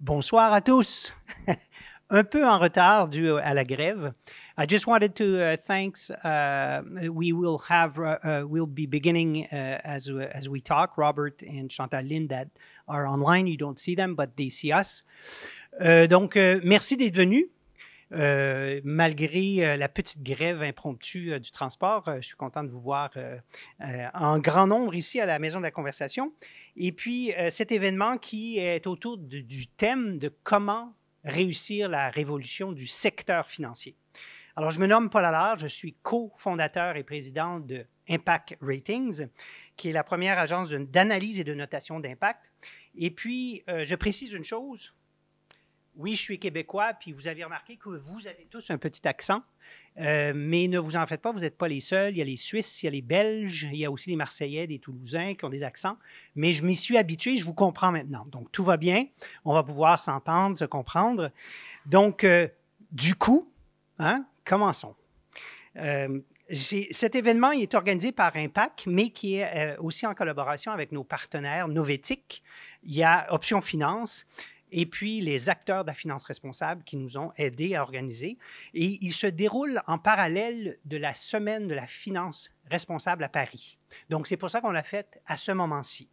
Bonsoir à tous. Un peu en retard dû à la grève. I just wanted to thank... Uh, thanks. Uh, we will have uh, be beginning as as we talk. Robert and Chantal Lynn that are online. You don't see them, but they see us. donc euh, merci d'être venus. Euh, malgré euh, la petite grève impromptue du transport, je suis content de vous voir en grand nombre ici à la Maison de la Conversation. Et puis, euh, cet événement qui est autour du thème de comment réussir la révolution du secteur financier. Alors, je me nomme Paul Allard, je suis cofondateur et président de Impact Ratings, qui est la première agence d'analyse et de notation d'impact. Et puis, euh, je précise une chose, oui, je suis québécois, puis vous avez remarqué que vous avez tous un petit accent, euh, mais ne vous en faites pas, vous n'êtes pas les seuls. Il y a les Suisses, il y a les Belges, il y a aussi les Marseillais, des Toulousains qui ont des accents, mais je m'y suis habitué, je vous comprends maintenant. Donc, tout va bien, on va pouvoir s'entendre, se comprendre. Donc, euh, du coup, hein, commençons. Euh, cet événement est organisé par Impact, mais qui est aussi en collaboration avec nos partenaires Novetic. Il y a Option Finance et puis les acteurs de la finance responsable qui nous ont aidés à organiser. Et il se déroule en parallèle de la semaine de la finance responsable à Paris. Donc, c'est pour ça qu'on l'a fait à ce moment-ci.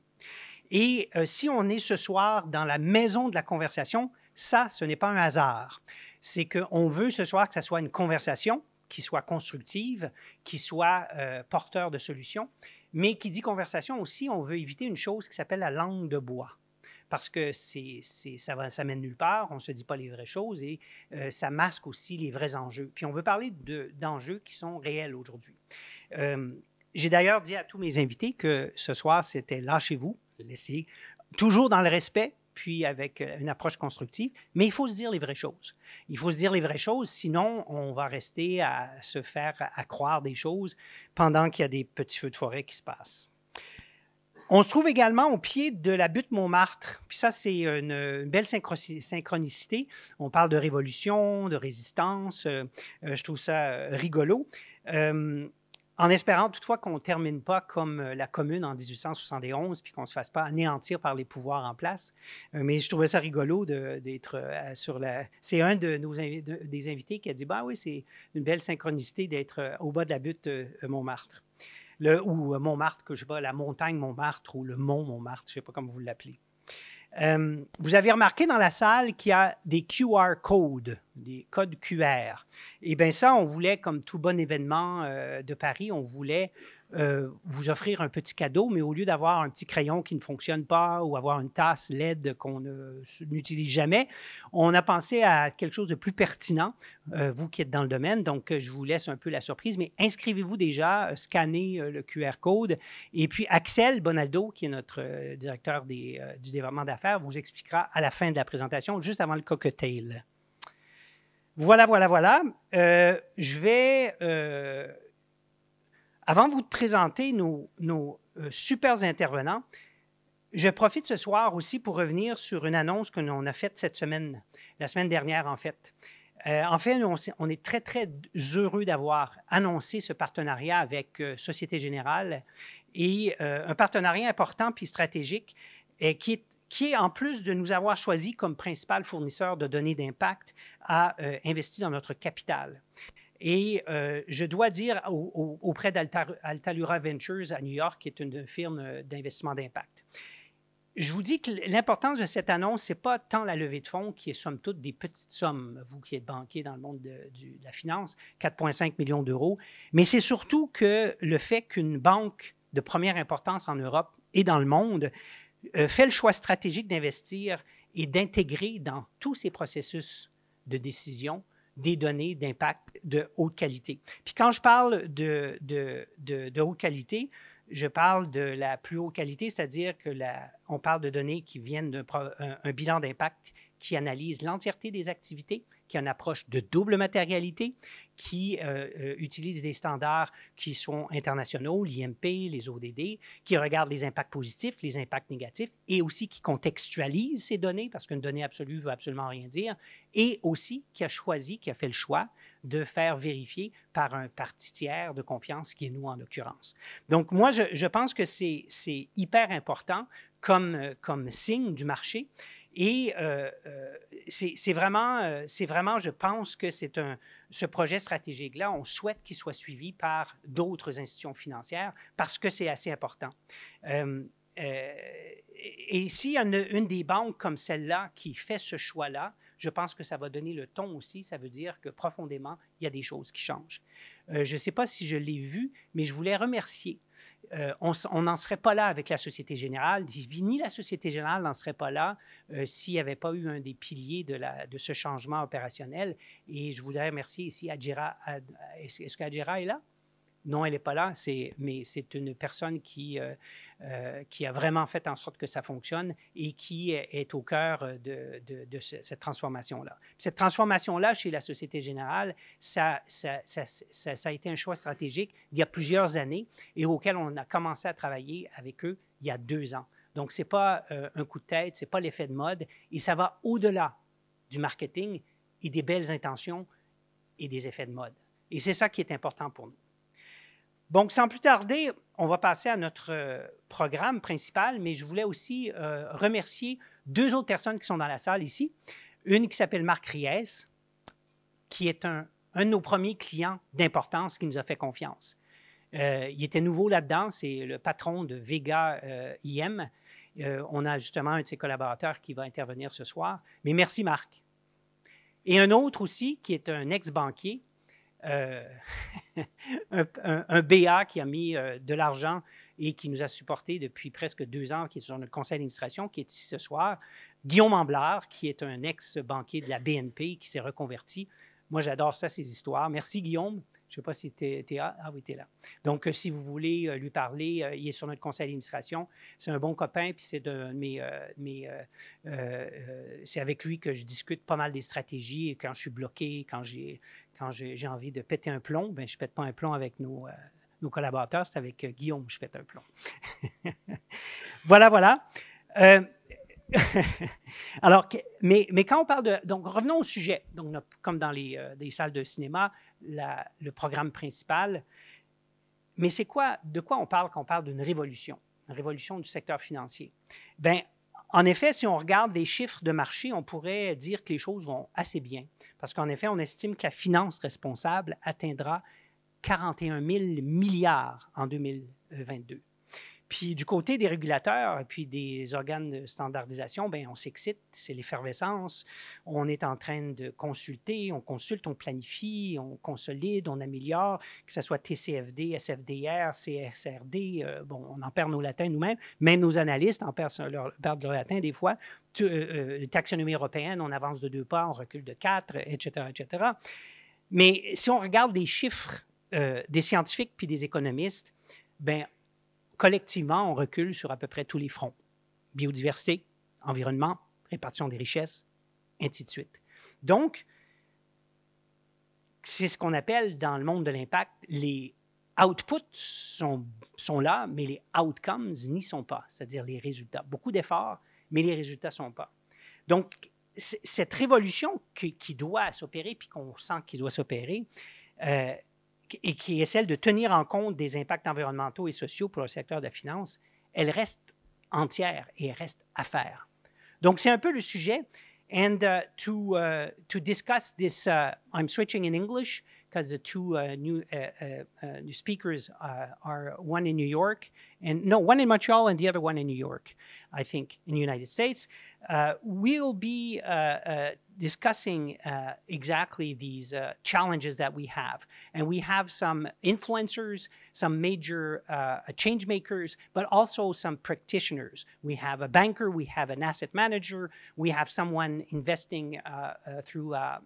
Et euh, si on est ce soir dans la maison de la conversation, ça, ce n'est pas un hasard. C'est qu'on veut ce soir que ça soit une conversation qui soit constructive, qui soit euh, porteur de solutions, mais qui dit conversation aussi, on veut éviter une chose qui s'appelle la langue de bois parce que c'est, ça ne mène nulle part, on ne se dit pas les vraies choses et euh, ça masque aussi les vrais enjeux. Puis on veut parler d'enjeux qui sont réels aujourd'hui. Euh, j'ai d'ailleurs dit à tous mes invités que ce soir, c'était lâchez-vous, laissez, toujours dans le respect, puis avec euh, une approche constructive, mais il faut se dire les vraies choses. Il faut se dire les vraies choses, sinon on va rester à se faire à croire des choses pendant qu'il y a des petits feux de forêt qui se passent. On se trouve également au pied de la butte Montmartre. Puis ça, c'est une, belle synchronicité. On parle de révolution, de résistance. Euh, euh, je trouve ça euh, rigolo. en espérant toutefois qu'on ne termine pas comme la commune en 1871, puis qu'on ne se fasse pas anéantir par les pouvoirs en place. Mais je trouvais ça rigolo d'être sur la... C'est un de nos des invités qui a dit, bah oui, c'est une belle synchronicité d'être au bas de la butte Montmartre ou euh, Montmartre, que je sais pas, la montagne Montmartre ou le mont Montmartre, je ne sais pas comment vous l'appelez. Euh, vous avez remarqué dans la salle qu'il y a des QR codes, des codes QR. Et eh bien ça, on voulait, comme tout bon événement euh, de Paris, on voulait euh, vous offrir un petit cadeau, mais au lieu d'avoir un petit crayon qui ne fonctionne pas ou avoir une tasse LED qu'on n'utilise jamais, on a pensé à quelque chose de plus pertinent, euh, vous qui êtes dans le domaine. Donc, euh, je vous laisse un peu la surprise, mais inscrivez-vous déjà, scannez le QR code. Et puis, Axel Bonaldo, qui est notre directeur du développement d'affaires, vous expliquera à la fin de la présentation, juste avant le cocktail. Voilà, voilà, voilà. je vais avant de vous présenter nos, nos euh, super intervenants, je profite ce soir aussi pour revenir sur une annonce que l'on a faite cette semaine, la semaine dernière en fait. Euh, en fait, on, est très, très heureux d'avoir annoncé ce partenariat avec euh, Société Générale et un partenariat important puis stratégique et qui est qui en plus de nous avoir choisi comme principal fournisseur de données d'impact, a investir investi dans notre capital. Et euh, je dois dire auprès d'Altalura Ventures à New York, qui est une firme euh, d'investissement d'impact. Je vous dis que l'importance de cette annonce, ce n'est pas tant la levée de fonds, qui est somme toute des petites sommes, vous qui êtes banquier dans le monde de, la finance, 4,5 millions d'euros, mais c'est surtout que le fait qu'une banque de première importance en Europe et dans le monde euh, fait le choix stratégique d'investir et d'intégrer dans tous ces processus de décision des données d'impact de haute qualité. Puis quand je parle de, de, de, haute qualité, je parle de la plus haute qualité, c'est-à-dire que la, on parle de données qui viennent d'un bilan d'impact qui analyse l'entièreté des activités, qui a une approche de double matérialité, qui euh, euh, utilisent des standards qui sont internationaux, l'IMP, les ODD, qui regardent les impacts positifs, les impacts négatifs, et aussi qui contextualisent ces données, parce qu'une donnée absolue ne veut absolument rien dire, et aussi qui a choisi, qui a fait le choix de faire vérifier par un parti tiers de confiance, qui est nous en l'occurrence. Donc moi, je, pense que c'est hyper important comme euh, signe du marché. Et euh, euh, c'est vraiment, euh, c'est vraiment, je pense que c'est un, ce projet stratégique-là, on souhaite qu'il soit suivi par d'autres institutions financières parce que c'est assez important. et s'il y a une des banques comme celle-là qui fait ce choix-là, je pense que ça va donner le ton aussi. Ça veut dire que profondément, il y a des choses qui changent. je ne sais pas si je l'ai vu, mais je voulais remercier euh, on n'en serait pas là avec la Société Générale, ni la Société Générale n'en serait pas là euh, s'il n'y avait pas eu un des piliers de, ce changement opérationnel. Et je voudrais remercier ici Adjira. Est-ce qu'Adjira est là? non, elle n'est pas là, mais c'est une personne euh, euh, qui, a vraiment fait en sorte que ça fonctionne et qui est au cœur de, cette transformation-là. Cette transformation-là chez la Société Générale, ça, a été un choix stratégique il y a plusieurs années et auquel on a commencé à travailler avec eux il y a deux ans. Donc, ce n'est pas euh, un coup de tête, ce n'est pas l'effet de mode et ça va au-delà du marketing et des belles intentions et des effets de mode. Et c'est ça qui est important pour nous. Donc, sans plus tarder, on va passer à notre euh, programme principal, mais je voulais aussi euh, remercier deux autres personnes qui sont dans la salle ici. Une qui s'appelle Marc Ries, qui est un, un, de nos premiers clients d'importance qui nous a fait confiance. Euh, il était nouveau là-dedans, c'est le patron de Vega IM. on a justement un de ses collaborateurs qui va intervenir ce soir. Mais merci Marc. Et un autre aussi qui est un ex-banquier euh, un, BA qui a mis euh, de l'argent et qui nous a supportés depuis presque deux ans, qui est sur notre conseil d'administration, qui est ici ce soir. Guillaume Amblard, qui est un ex-banquier de la BNP, qui s'est reconverti. Moi, j'adore ça, ces histoires. Merci, Guillaume. Je ne sais pas si tu es, Ah oui, tu es là. Donc, euh, si vous voulez lui parler, il est sur notre conseil d'administration. C'est un bon copain, puis c'est mes. mes c'est avec lui que je discute pas mal des stratégies quand je suis bloqué, quand j'ai quand j'ai envie de péter un plomb, ben, je ne pète pas un plomb avec nos, euh, nos collaborateurs, c'est avec euh, Guillaume que je pète un plomb. voilà, voilà. Euh, alors, mais, mais, quand on parle de... Donc, revenons au sujet. Donc, comme dans les, salles de cinéma, le programme principal. Mais c'est quoi, de quoi on parle quand on parle d'une révolution, une révolution du secteur financier? Bien, en effet, si on regarde les chiffres de marché, on pourrait dire que les choses vont assez bien parce qu'en effet, on estime que la finance responsable atteindra 41 000 milliards en 2022. Puis du côté des régulateurs et puis des organes de standardisation, ben, on s'excite, c'est l'effervescence. On est en train de consulter, on consulte, on planifie, on consolide, on améliore, que ce soit TCFD, SFDR, CSRD, euh, bon, on en perd nos latins nous-mêmes, même nos analystes en perdent leur, perdent leur latin des fois euh, euh, taxonomie européenne, on avance de deux pas, on recule de quatre, etc., etc. Mais si on regarde les chiffres euh, des scientifiques puis des économistes, ben, collectivement, on recule sur à peu près tous les fronts. Biodiversité, environnement, répartition des richesses, ainsi de suite. Donc, c'est ce qu'on appelle dans le monde de l'impact, les outputs sont, sont là, mais les outcomes n'y sont pas, c'est-à-dire les résultats. Beaucoup d'efforts mais les résultats ne sont pas. Donc, cette révolution qui, doit s'opérer, puis qu'on sent qu'il doit s'opérer, euh, et qui est celle de tenir en compte des impacts environnementaux et sociaux pour le secteur de la finance, elle reste entière et reste à faire. Donc, c'est un peu le sujet. And uh, to, uh, to discuss this, uh, I'm switching in English because the two new speakers are one in New York and no, one in Montreal and the other one in New York, I think, in the United States. Uh, we'll be uh, uh, discussing uh, exactly these challenges that we have. And we have some influencers, some major change makers, but also some practitioners. We have a banker, we have an asset manager, we have someone investing through a,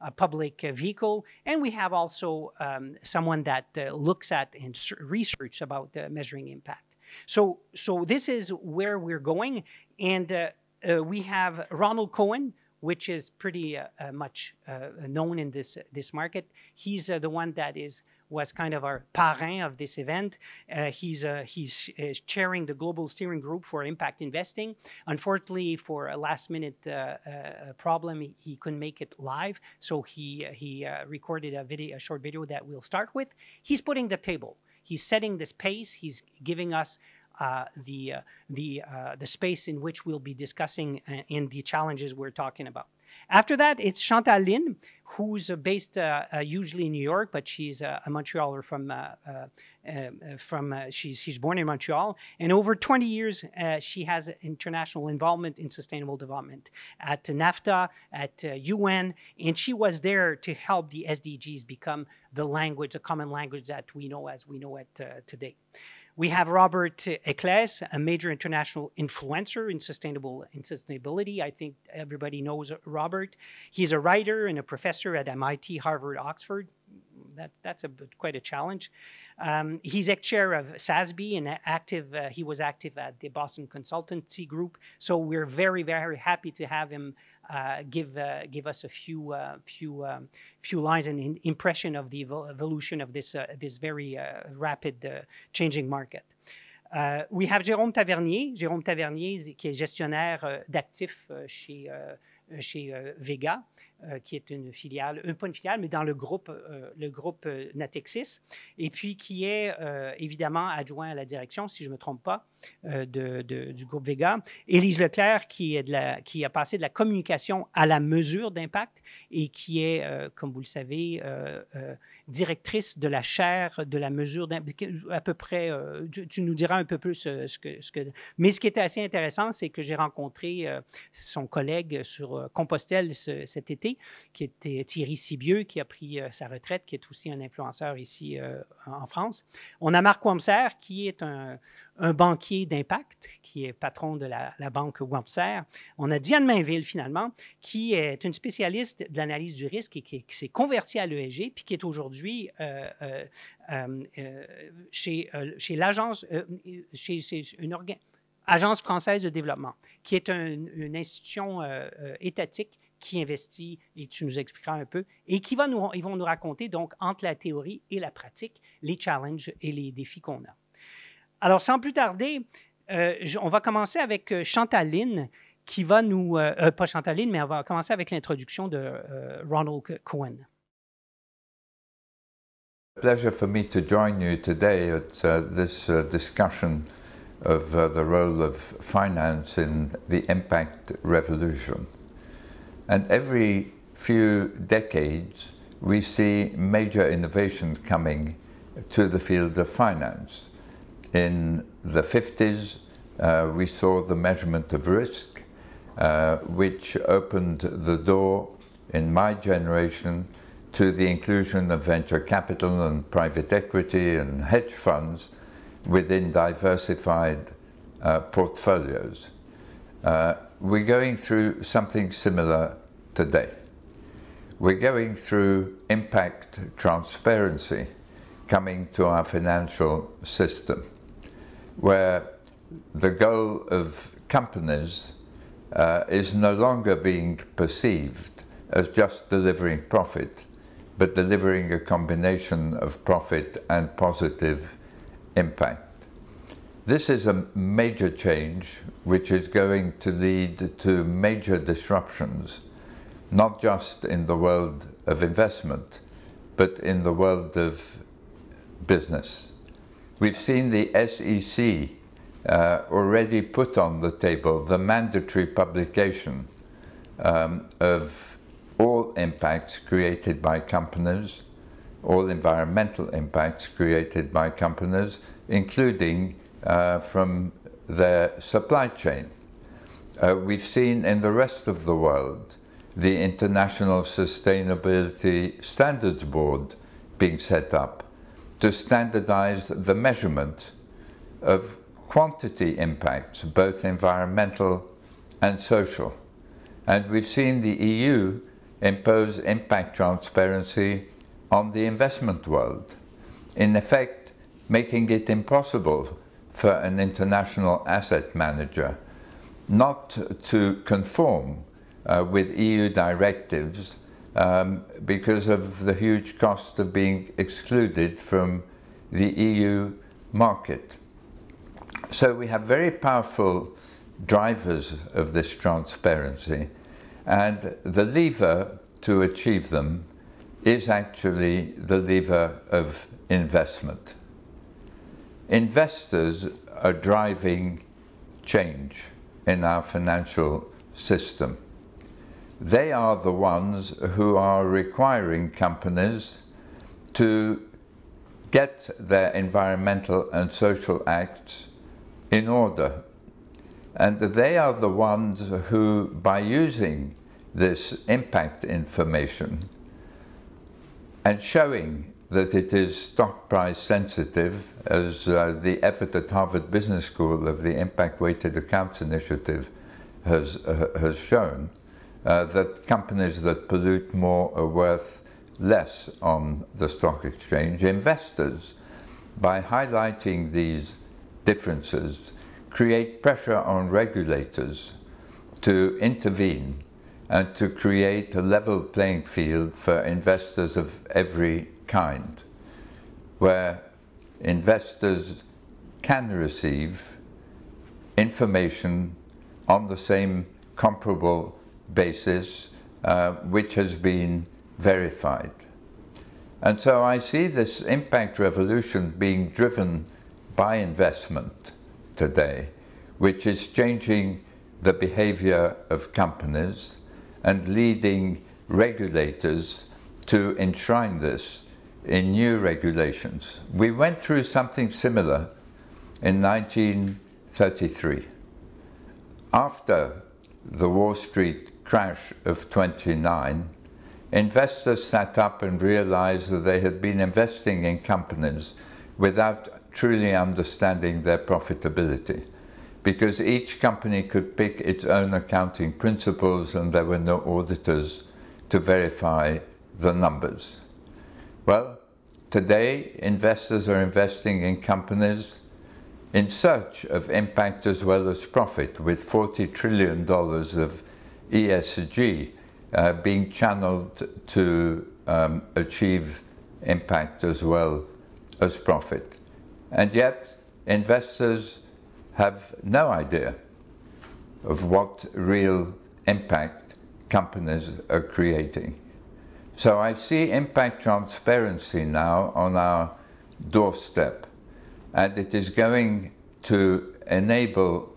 a public vehicle, and we have also um, someone that looks at and research about measuring impact. So, so this is where we're going. And uh, uh, we have Ronald Cohen, which is pretty uh, uh much uh, known in this, uh, this market. He's the one that is was kind of our parrain of this event. he's he's chairing the global steering group for impact investing. Unfortunately, for a last minute problem, he, couldn't make it live, so he he recorded a video, a short video that we'll start with. He's putting the table. He's setting this pace. He's giving us uh, the, uh, the, uh, the space in which we'll be discussing uh, and the challenges we're talking about. After that, it's Chantal Lin, who's uh, based uh, uh, usually in New York, but she's uh, a Montrealer from uh, uh, um, from she's she's born in Montreal, and over 20 years she has international involvement in sustainable development at NAFTA, at UN, and she was there to help the SDGs become the language, the common language that we know as we know it today. We have Robert Eclès, a major international influencer in sustainable in sustainability. I think everybody knows Robert. He's a writer and a professor at MIT, Harvard, Oxford. That, that's a, quite a challenge. Um, he's ex chair of SASB and active. Uh, he was active at the Boston Consultancy Group. So we're very very happy to have him Uh, give uh, give us a few uh, few few lines and in impression of the evolution of this this very rapid changing market. we have Jérôme Tavernier. Jérôme Tavernier, qui est gestionnaire euh, d'actifs euh, chez, euh, chez Vega, qui est une filiale, pas une filiale, mais dans le groupe, le groupe Natexis, et puis qui est évidemment adjoint à la direction, si je ne me trompe pas. Euh, de, du groupe Vega. Élise Leclerc, qui, est de la, qui a passé de la communication à la mesure d'impact et qui est, euh, comme vous le savez, euh, directrice de la chaire de la mesure d'impact. À peu près, tu, nous diras un peu plus ce que, ce, que, Mais ce qui était assez intéressant, c'est que j'ai rencontré son collègue sur Compostelle cet été, qui était Thierry Sibieux, qui a pris sa retraite, qui est aussi un influenceur ici en France. On a Marc Wamser, qui est un, un banquier d'impact qui est patron de la, banque Wamser. On a Diane Mainville, finalement, qui est une spécialiste de l'analyse du risque et qui, s'est convertie à l'ESG, puis qui est aujourd'hui euh, euh, euh, chez, chez l'agence, chez, une agence française de développement, qui est une institution étatique qui investit, et tu nous expliqueras un peu, et qui va nous, ils vont nous raconter, donc, entre la théorie et la pratique, les challenges et les défis qu'on a. Alors, sans plus tarder, euh, on va commencer avec euh, Chantaline, qui va nous. Euh, euh, pas Chantaline, mais on va commencer avec l'introduction de Ronald Cohen. Pleasure for me to join you today at uh, this uh, discussion of uh, the role of finance in the impact revolution. And every few decades, we see major innovations coming to the field of finance. In the 50s, uh, we saw the measurement of risk, uh, which opened the door in my generation to the inclusion of venture capital and private equity and hedge funds within diversified uh, portfolios. Uh, we're going through something similar today. We're going through impact transparency coming to our financial system where the goal of companies uh, is no longer being perceived as just delivering profit, but delivering a combination of profit and positive impact. This is a major change which is going to lead to major disruptions, not just in the world of investment, but in the world of business. We've seen the SEC uh, already put on the table the mandatory publication um, of all impacts created by companies, all environmental impacts created by companies, including uh, from their supply chain. Uh, we've seen in the rest of the world the International Sustainability Standards Board being set up to standardize the measurement of quantity impacts, both environmental and social. And we've seen the EU impose impact transparency on the investment world, in effect, making it impossible for an international asset manager not to conform uh, with EU directives um, because of the huge cost of being excluded from the EU market. So we have very powerful drivers of this transparency, and the lever to achieve them is actually the lever of investment. Investors are driving change in our financial system they are the ones who are requiring companies to get their environmental and social acts in order. And they are the ones who, by using this impact information and showing that it is stock price sensitive, as uh, the effort at Harvard Business School of the Impact Weighted Accounts Initiative has, uh, has shown, uh, that companies that pollute more are worth less on the stock exchange. Investors, by highlighting these differences, create pressure on regulators to intervene and to create a level playing field for investors of every kind, where investors can receive information on the same comparable basis uh, which has been verified. And so I see this impact revolution being driven by investment today, which is changing the behavior of companies and leading regulators to enshrine this in new regulations. We went through something similar in 1933. After the Wall Street crash of 29, investors sat up and realized that they had been investing in companies without truly understanding their profitability because each company could pick its own accounting principles and there were no auditors to verify the numbers. Well, today investors are investing in companies in search of impact as well as profit with $40 trillion of ESG uh, being channeled to um, achieve impact as well as profit. And yet, investors have no idea of what real impact companies are creating. So I see impact transparency now on our doorstep, and it is going to enable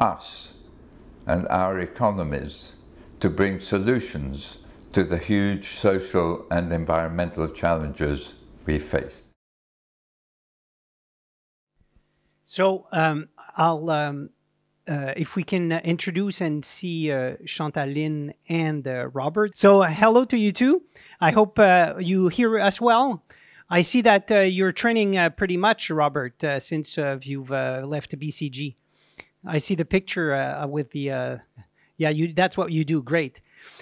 us and our economies to bring solutions to the huge social and environmental challenges we face. So um, I'll, um, uh, if we can introduce and see uh, Chantal and uh, Robert. So uh, hello to you two. I hope uh, you hear us well. I see that uh, you're training pretty much, Robert, since you've left BCG. I see the picture uh, uh, with the. Uh, yeah, you. That's what you do. Great.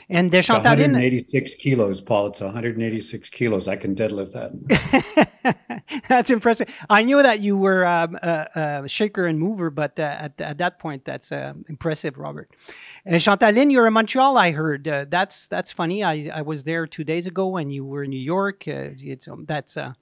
And Deschamps 186 kilos, Paul. It's 186 kilos. I can deadlift that. that's impressive. I knew that you were um, a, a shaker and mover, but uh, at, at, that point, that's uh, impressive, Robert. And Chantaline, you're in Montreal. I heard uh, that's that's funny. I, I was there two days ago, and you were in New York. Uh, it's um, that's uh,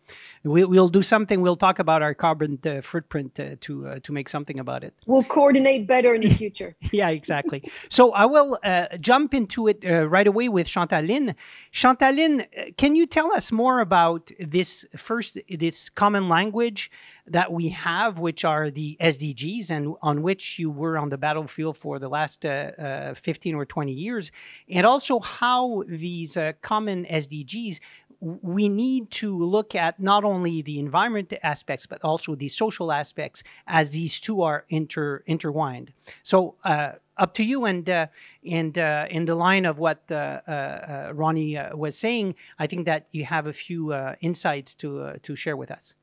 we, will do something. We'll talk about our carbon uh, footprint uh, to uh, to make something about it. We'll coordinate better in the future. yeah, exactly. so I will jump into it right away with Chantaline. Chantaline, can you tell us more about this first this common language? that we have, which are the SDGs and on which you were on the battlefield for the last uh, uh, 15 or 20 years, and also how these uh, common SDGs we need to look at not only the environment aspects but also the social aspects as these two are inter intertwined so uh, up to you and uh, and uh, in the line of what uh, uh, uh, Ronnie was saying I think that you have a few insights to to share with us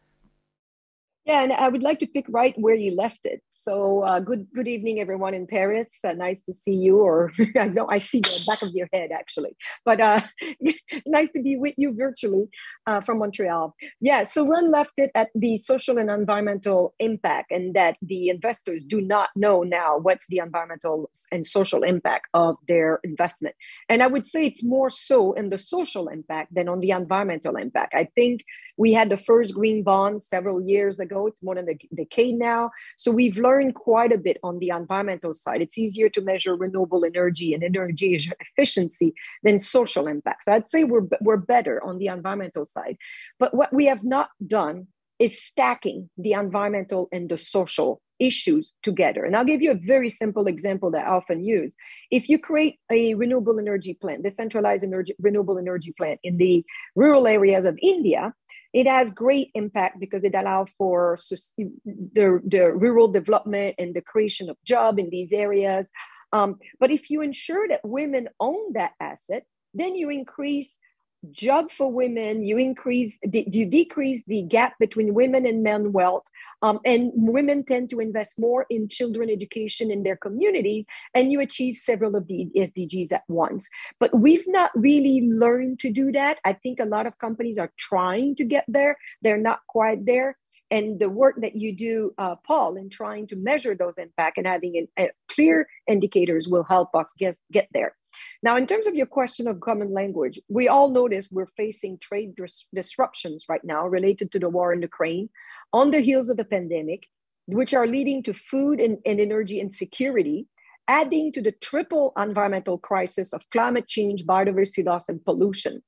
yeah, and I would like to pick right where you left it. So, uh, good good evening, everyone in Paris. Uh, nice to see you, or I know I see the back of your head actually, but uh, nice to be with you virtually uh, from Montreal. Yeah, so Ron left it at the social and environmental impact, and that the investors do not know now what's the environmental and social impact of their investment. And I would say it's more so in the social impact than on the environmental impact. I think we had the first green bond several years ago know it's more than a decade now. So we've learned quite a bit on the environmental side. It's easier to measure renewable energy and energy efficiency than social impacts. So I'd say we're, we're better on the environmental side. But what we have not done is stacking the environmental and the social issues together. And I'll give you a very simple example that I often use. If you create a renewable energy plant, decentralized energy, renewable energy plant in the rural areas of India, it has great impact because it allows for the, the rural development and the creation of job in these areas. Um, but if you ensure that women own that asset, then you increase job for women you increase you decrease the gap between women and men wealth um, and women tend to invest more in children education in their communities and you achieve several of the sdgs at once but we've not really learned to do that i think a lot of companies are trying to get there they're not quite there and the work that you do uh, paul in trying to measure those impact and having an, clear indicators will help us get, get there now, in terms of your question of common language, we all notice we're facing trade dis- disruptions right now related to the war in Ukraine on the heels of the pandemic, which are leading to food and, and energy insecurity, adding to the triple environmental crisis of climate change, biodiversity loss, and pollution.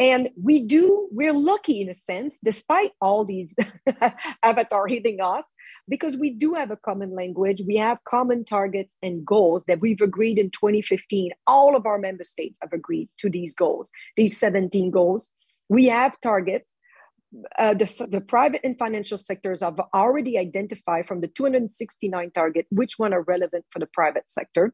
And we do, we're lucky in a sense, despite all these avatar hitting us, because we do have a common language. We have common targets and goals that we've agreed in 2015. All of our member states have agreed to these goals, these 17 goals. We have targets. Uh, the, the private and financial sectors have already identified from the 269 target which one are relevant for the private sector.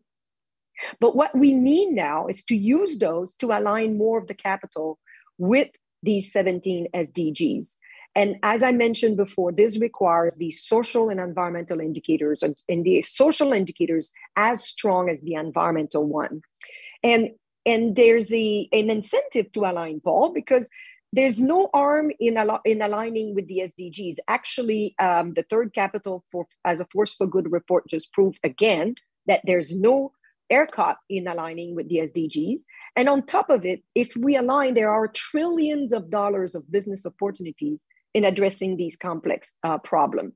But what we need now is to use those to align more of the capital with these 17 SDGs. And as I mentioned before, this requires the social and environmental indicators and, and the social indicators as strong as the environmental one. And and there's a, an incentive to align, Paul, because there's no harm in, al- in aligning with the SDGs. Actually, um, the third capital for, as a force for good report just proved again that there's no ERCOT in aligning with the SDGs. And on top of it, if we align, there are trillions of dollars of business opportunities in addressing these complex uh, problems.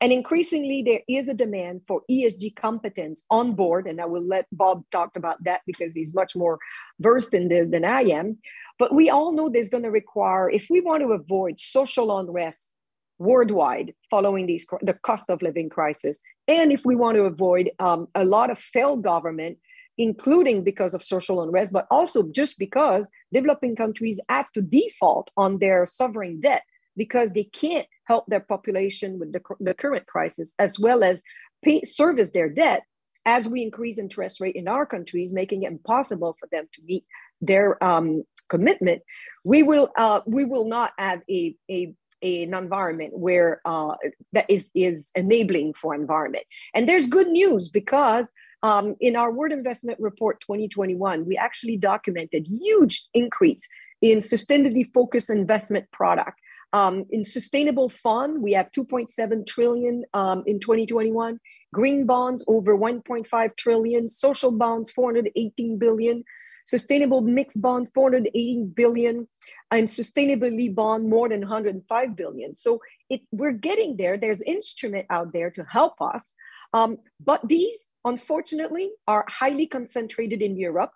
And increasingly, there is a demand for ESG competence on board. And I will let Bob talk about that because he's much more versed in this than I am. But we all know this is going to require, if we want to avoid social unrest, worldwide following these the cost of living crisis and if we want to avoid um, a lot of failed government including because of social unrest but also just because developing countries have to default on their sovereign debt because they can't help their population with the, the current crisis as well as pay, service their debt as we increase interest rate in our countries making it impossible for them to meet their um, commitment we will uh, we will not have a, a an environment where uh, that is is enabling for environment. And there's good news because um, in our World Investment Report 2021, we actually documented huge increase in sustainability focused investment product. Um, in sustainable fund, we have 2.7 trillion um, in 2021. Green bonds over 1.5 trillion. Social bonds 418 billion sustainable mixed bond 480 billion and sustainability bond more than 105 billion so it, we're getting there there's instrument out there to help us um, but these unfortunately are highly concentrated in europe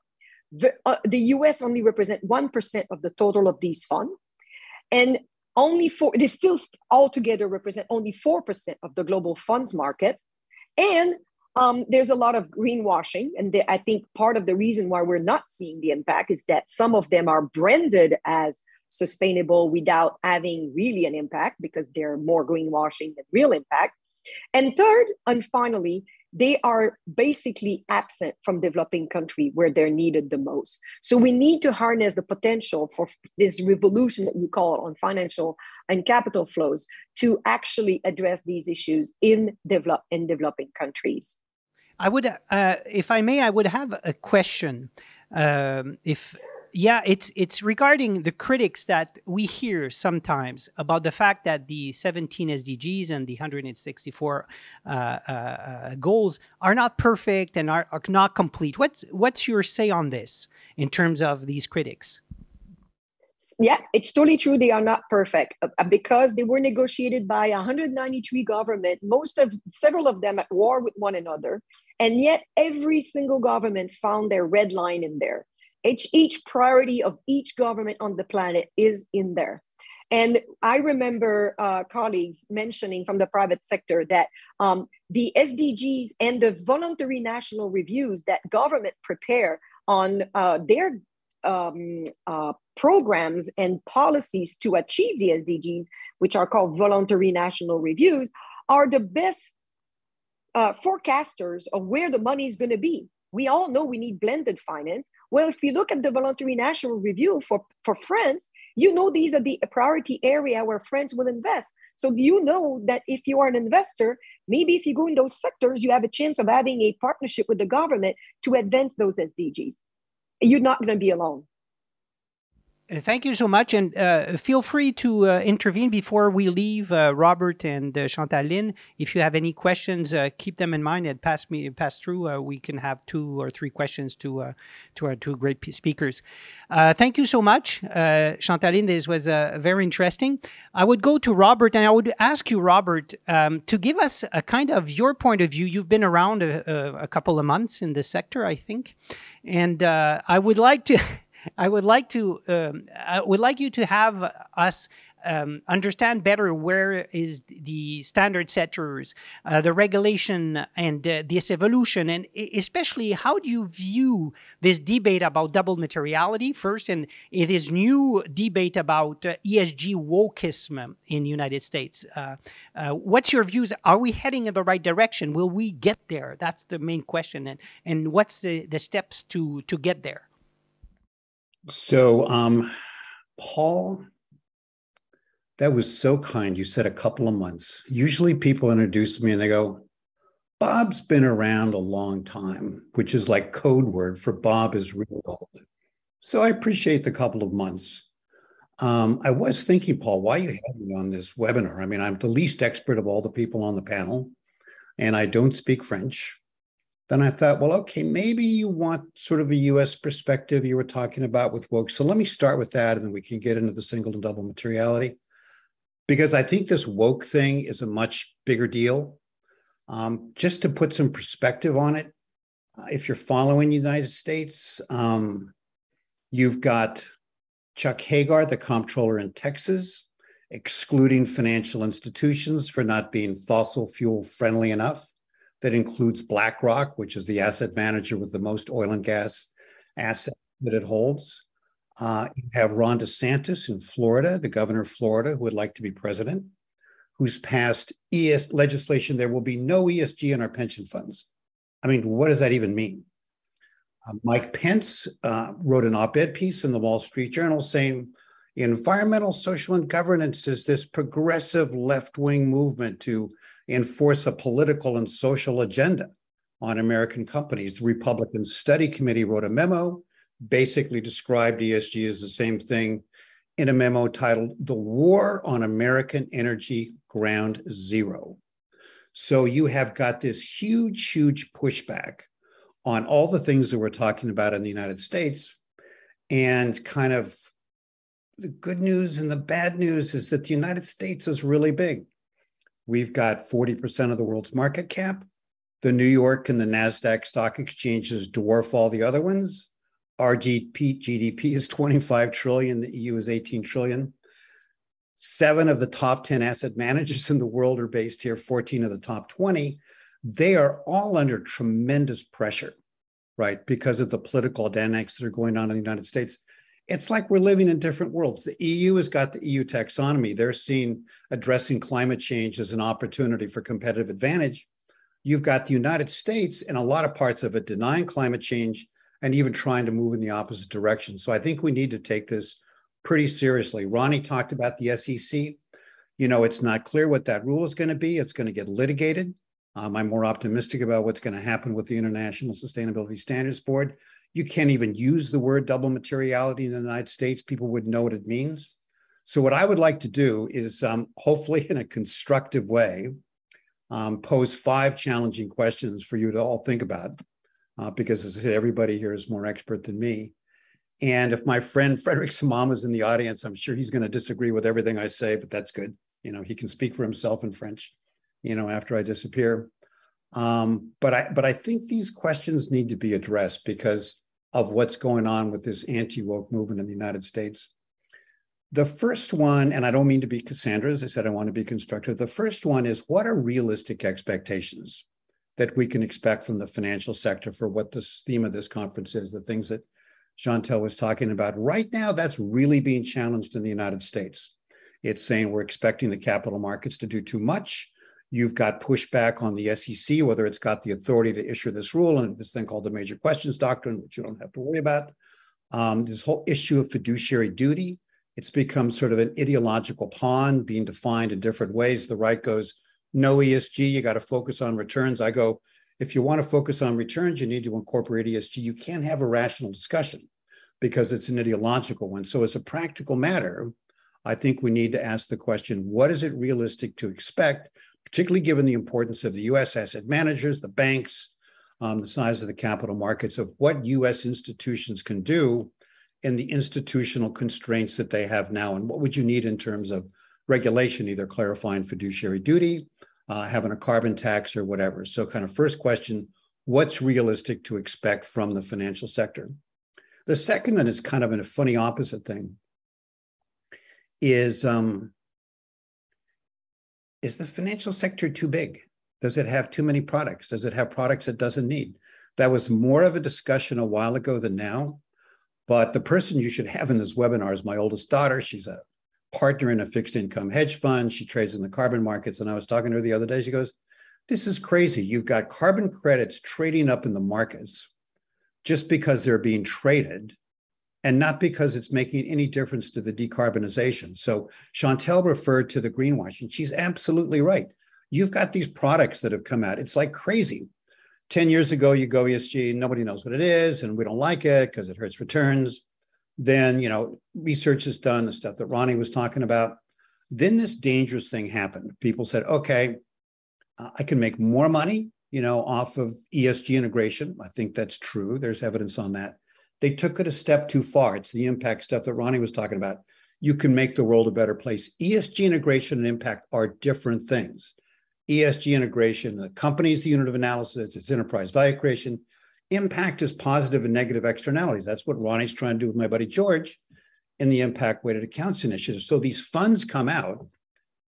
the, uh, the us only represent 1% of the total of these funds and only four they still altogether represent only 4% of the global funds market and um, there's a lot of greenwashing. And the, I think part of the reason why we're not seeing the impact is that some of them are branded as sustainable without having really an impact because they're more greenwashing than real impact. And third, and finally, they are basically absent from developing country where they're needed the most. So we need to harness the potential for this revolution that you call on financial and capital flows to actually address these issues in develop in developing countries. I would, uh, if I may, I would have a question. Um, if yeah, it's it's regarding the critics that we hear sometimes about the fact that the 17 SDGs and the 164 uh, uh, uh, goals are not perfect and are, are not complete. What's what's your say on this in terms of these critics? yeah, it's totally true. They are not perfect uh, uh, because they were negotiated by 193 government, most of several of them at war with one another. And yet, every single government found their red line in there. Each, each priority of each government on the planet is in there. And I remember uh, colleagues mentioning from the private sector that um, the SDGs and the voluntary national reviews that government prepare on uh, their um, uh, programs and policies to achieve the SDGs, which are called voluntary national reviews, are the best uh, forecasters of where the money is going to be. We all know we need blended finance. Well, if you look at the voluntary national review for, for France, you know these are the priority area where France will invest. So you know that if you are an investor, maybe if you go in those sectors, you have a chance of having a partnership with the government to advance those SDGs. You're not going to be alone. Uh, thank you so much. And uh, feel free to uh, intervene before we leave, uh, Robert and uh, Chantal Lynn. If you have any questions, uh, keep them in mind and pass me pass through. Uh, we can have two or three questions to to our two great speakers. thank you so much, Chantal Lynn. This was very interesting. I would go to Robert and I would ask you, Robert, um, to give us a kind of your point of view. You've been around a, a couple of months in this sector, I think. And I would like to. I would like to um, I would like you to have us um, understand better where is the standard setters, uh, the regulation, and uh, this evolution, and especially how do you view this debate about double materiality first, and this new debate about uh, ESG wokeism in the United States. Uh, uh, what's your views? Are we heading in the right direction? Will we get there? That's the main question, and and what's the, the steps to to get there? So, um, Paul, that was so kind. You said a couple of months. Usually people introduce me and they go, Bob's been around a long time, which is like code word for Bob is really old. So I appreciate the couple of months. Um, I was thinking, Paul, why you had me on this webinar? I mean, I'm the least expert of all the people on the panel, and I don't speak French then I thought, well, okay, maybe you want sort of a US perspective you were talking about with woke. So let me start with that and then we can get into the single and double materiality. Because I think this woke thing is a much bigger deal. Um, just to put some perspective on it, uh, if you're following the United States, um, you've got Chuck Hagar, the comptroller in Texas, excluding financial institutions for not being fossil fuel friendly enough that includes BlackRock, which is the asset manager with the most oil and gas assets that it holds. Uh, you have Ron DeSantis in Florida, the governor of Florida, who would like to be president, who's passed ES legislation. There will be no ESG in our pension funds. I mean, what does that even mean? Uh, Mike Pence uh, wrote an op ed piece in the Wall Street Journal saying, Environmental, social, and governance is this progressive left wing movement to Enforce force a political and social agenda on American companies. The Republican Study Committee wrote a memo, basically described ESG as the same thing in a memo titled The War on American Energy Ground Zero. So you have got this huge, huge pushback on all the things that we're talking about in the United States. And kind of the good news and the bad news is that the United States is really big. We've got 40% of the world's market cap. The New York and the NASDAQ stock exchanges dwarf all the other ones. Our GDP is 25 trillion, the EU is 18 trillion. Seven of the top 10 asset managers in the world are based here, 14 of the top 20. They are all under tremendous pressure, right? Because of the political dynamics that are going on in the United States it's like we're living in different worlds. The EU has got the EU taxonomy. They're seeing addressing climate change as an opportunity for competitive advantage. You've got the United States and a lot of parts of it denying climate change and even trying to move in the opposite direction. So I think we need to take this pretty seriously. Ronnie talked about the SEC. You know, it's not clear what that rule is going to be. It's going to get litigated. Um, I'm more optimistic about what's going to happen with the International Sustainability Standards Board you can't even use the word double materiality in the United States. People would know what it means. So, what I would like to do is um, hopefully in a constructive way, um, pose five challenging questions for you to all think about, uh, because as I said, everybody here is more expert than me. And if my friend Frederick Samam is in the audience, I'm sure he's going to disagree with everything I say, but that's good. You know, he can speak for himself in French, you know, after I disappear. Um, but I but I think these questions need to be addressed because of what's going on with this anti woke movement in the United States. The first one, and I don't mean to be Cassandra, as I said, I want to be constructive. The first one is what are realistic expectations that we can expect from the financial sector for what the theme of this conference is, the things that Chantel was talking about. Right now, that's really being challenged in the United States. It's saying we're expecting the capital markets to do too much. You've got pushback on the SEC, whether it's got the authority to issue this rule and this thing called the major questions doctrine, which you don't have to worry about. Um, this whole issue of fiduciary duty, it's become sort of an ideological pawn, being defined in different ways. The right goes, no ESG, you got to focus on returns. I go, if you want to focus on returns, you need to incorporate ESG. You can't have a rational discussion because it's an ideological one. So, as a practical matter, I think we need to ask the question what is it realistic to expect particularly given the importance of the US asset managers, the banks, um, the size of the capital markets, of what US institutions can do and the institutional constraints that they have now. And what would you need in terms of regulation, either clarifying fiduciary duty, uh, having a carbon tax, or whatever? So, kind of first question what's realistic to expect from the financial sector? The second, and it's kind of a funny opposite thing, is um, is the financial sector too big? Does it have too many products? Does it have products it doesn't need? That was more of a discussion a while ago than now. But the person you should have in this webinar is my oldest daughter. She's a partner in a fixed income hedge fund. She trades in the carbon markets. And I was talking to her the other day. She goes, This is crazy. You've got carbon credits trading up in the markets just because they're being traded and not because it's making any difference to the decarbonization. So Chantel referred to the greenwashing. She's absolutely right. You've got these products that have come out. It's like crazy. 10 years ago, you go ESG, nobody knows what it is, and we don't like it because it hurts returns. Then, you know, research is done, the stuff that Ronnie was talking about. Then this dangerous thing happened. People said, okay, I can make more money, you know, off of ESG integration. I think that's true. There's evidence on that they took it a step too far. It's the impact stuff that Ronnie was talking about. You can make the world a better place. ESG integration and impact are different things. ESG integration, the company's the unit of analysis, it's enterprise value creation. Impact is positive and negative externalities. That's what Ronnie's trying to do with my buddy George in the impact weighted accounts initiative. So these funds come out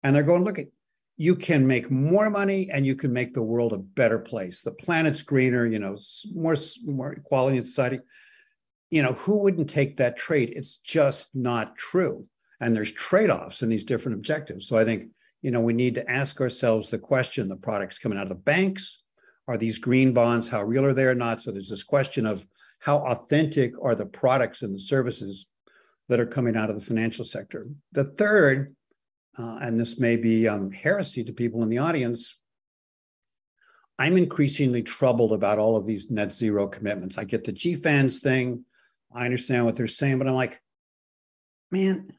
and they're going, look, at you can make more money and you can make the world a better place. The planet's greener, you know, more, more equality in society you know, who wouldn't take that trade? It's just not true. And there's trade offs in these different objectives. So I think, you know, we need to ask ourselves the question the products coming out of the banks, are these green bonds, how real are they or not? So there's this question of how authentic are the products and the services that are coming out of the financial sector. The third, uh, and this may be um, heresy to people in the audience, I'm increasingly troubled about all of these net zero commitments. I get the GFANS thing. I understand what they're saying, but I'm like, man,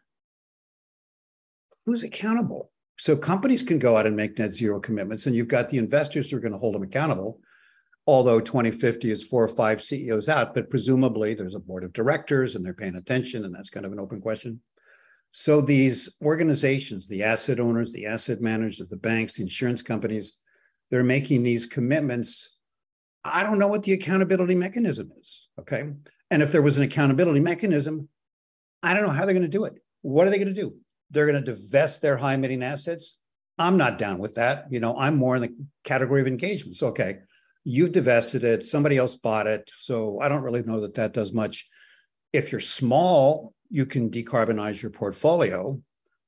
who's accountable? So companies can go out and make net zero commitments, and you've got the investors who are going to hold them accountable. Although 2050 is four or five CEOs out, but presumably there's a board of directors and they're paying attention, and that's kind of an open question. So these organizations, the asset owners, the asset managers, the banks, the insurance companies, they're making these commitments. I don't know what the accountability mechanism is. Okay. And if there was an accountability mechanism, I don't know how they're going to do it. What are they going to do? They're going to divest their high emitting assets. I'm not down with that. You know, I'm more in the category of engagement. So, okay, you've divested it, somebody else bought it. So I don't really know that that does much. If you're small, you can decarbonize your portfolio.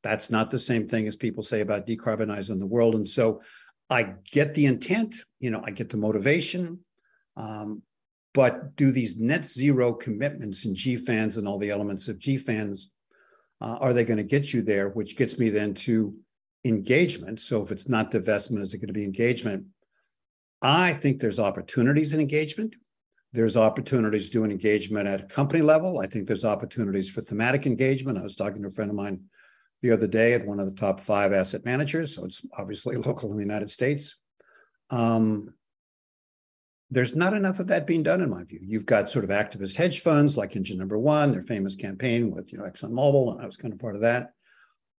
That's not the same thing as people say about decarbonizing the world. And so I get the intent, you know, I get the motivation. Um, but do these net zero commitments and GFANs and all the elements of GFANs, uh, are they going to get you there? Which gets me then to engagement. So if it's not divestment, is it going to be engagement? I think there's opportunities in engagement. There's opportunities doing engagement at a company level. I think there's opportunities for thematic engagement. I was talking to a friend of mine the other day at one of the top five asset managers. So it's obviously local in the United States. Um, there's not enough of that being done in my view. You've got sort of activist hedge funds like Engine Number One, their famous campaign with you know ExxonMobil, and I was kind of part of that.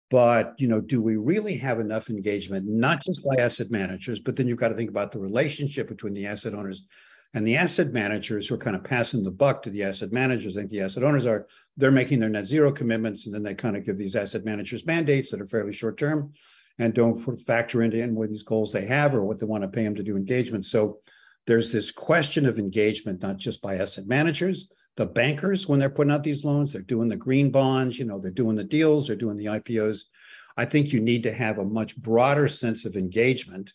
But you know, do we really have enough engagement, not just by asset managers, but then you've got to think about the relationship between the asset owners and the asset managers who are kind of passing the buck to the asset managers. I think the asset owners are they're making their net zero commitments, and then they kind of give these asset managers mandates that are fairly short term and don't factor into any what these goals they have or what they want to pay them to do engagement. So there's this question of engagement, not just by asset managers, the bankers when they're putting out these loans, they're doing the green bonds, you know, they're doing the deals, they're doing the IPOs. I think you need to have a much broader sense of engagement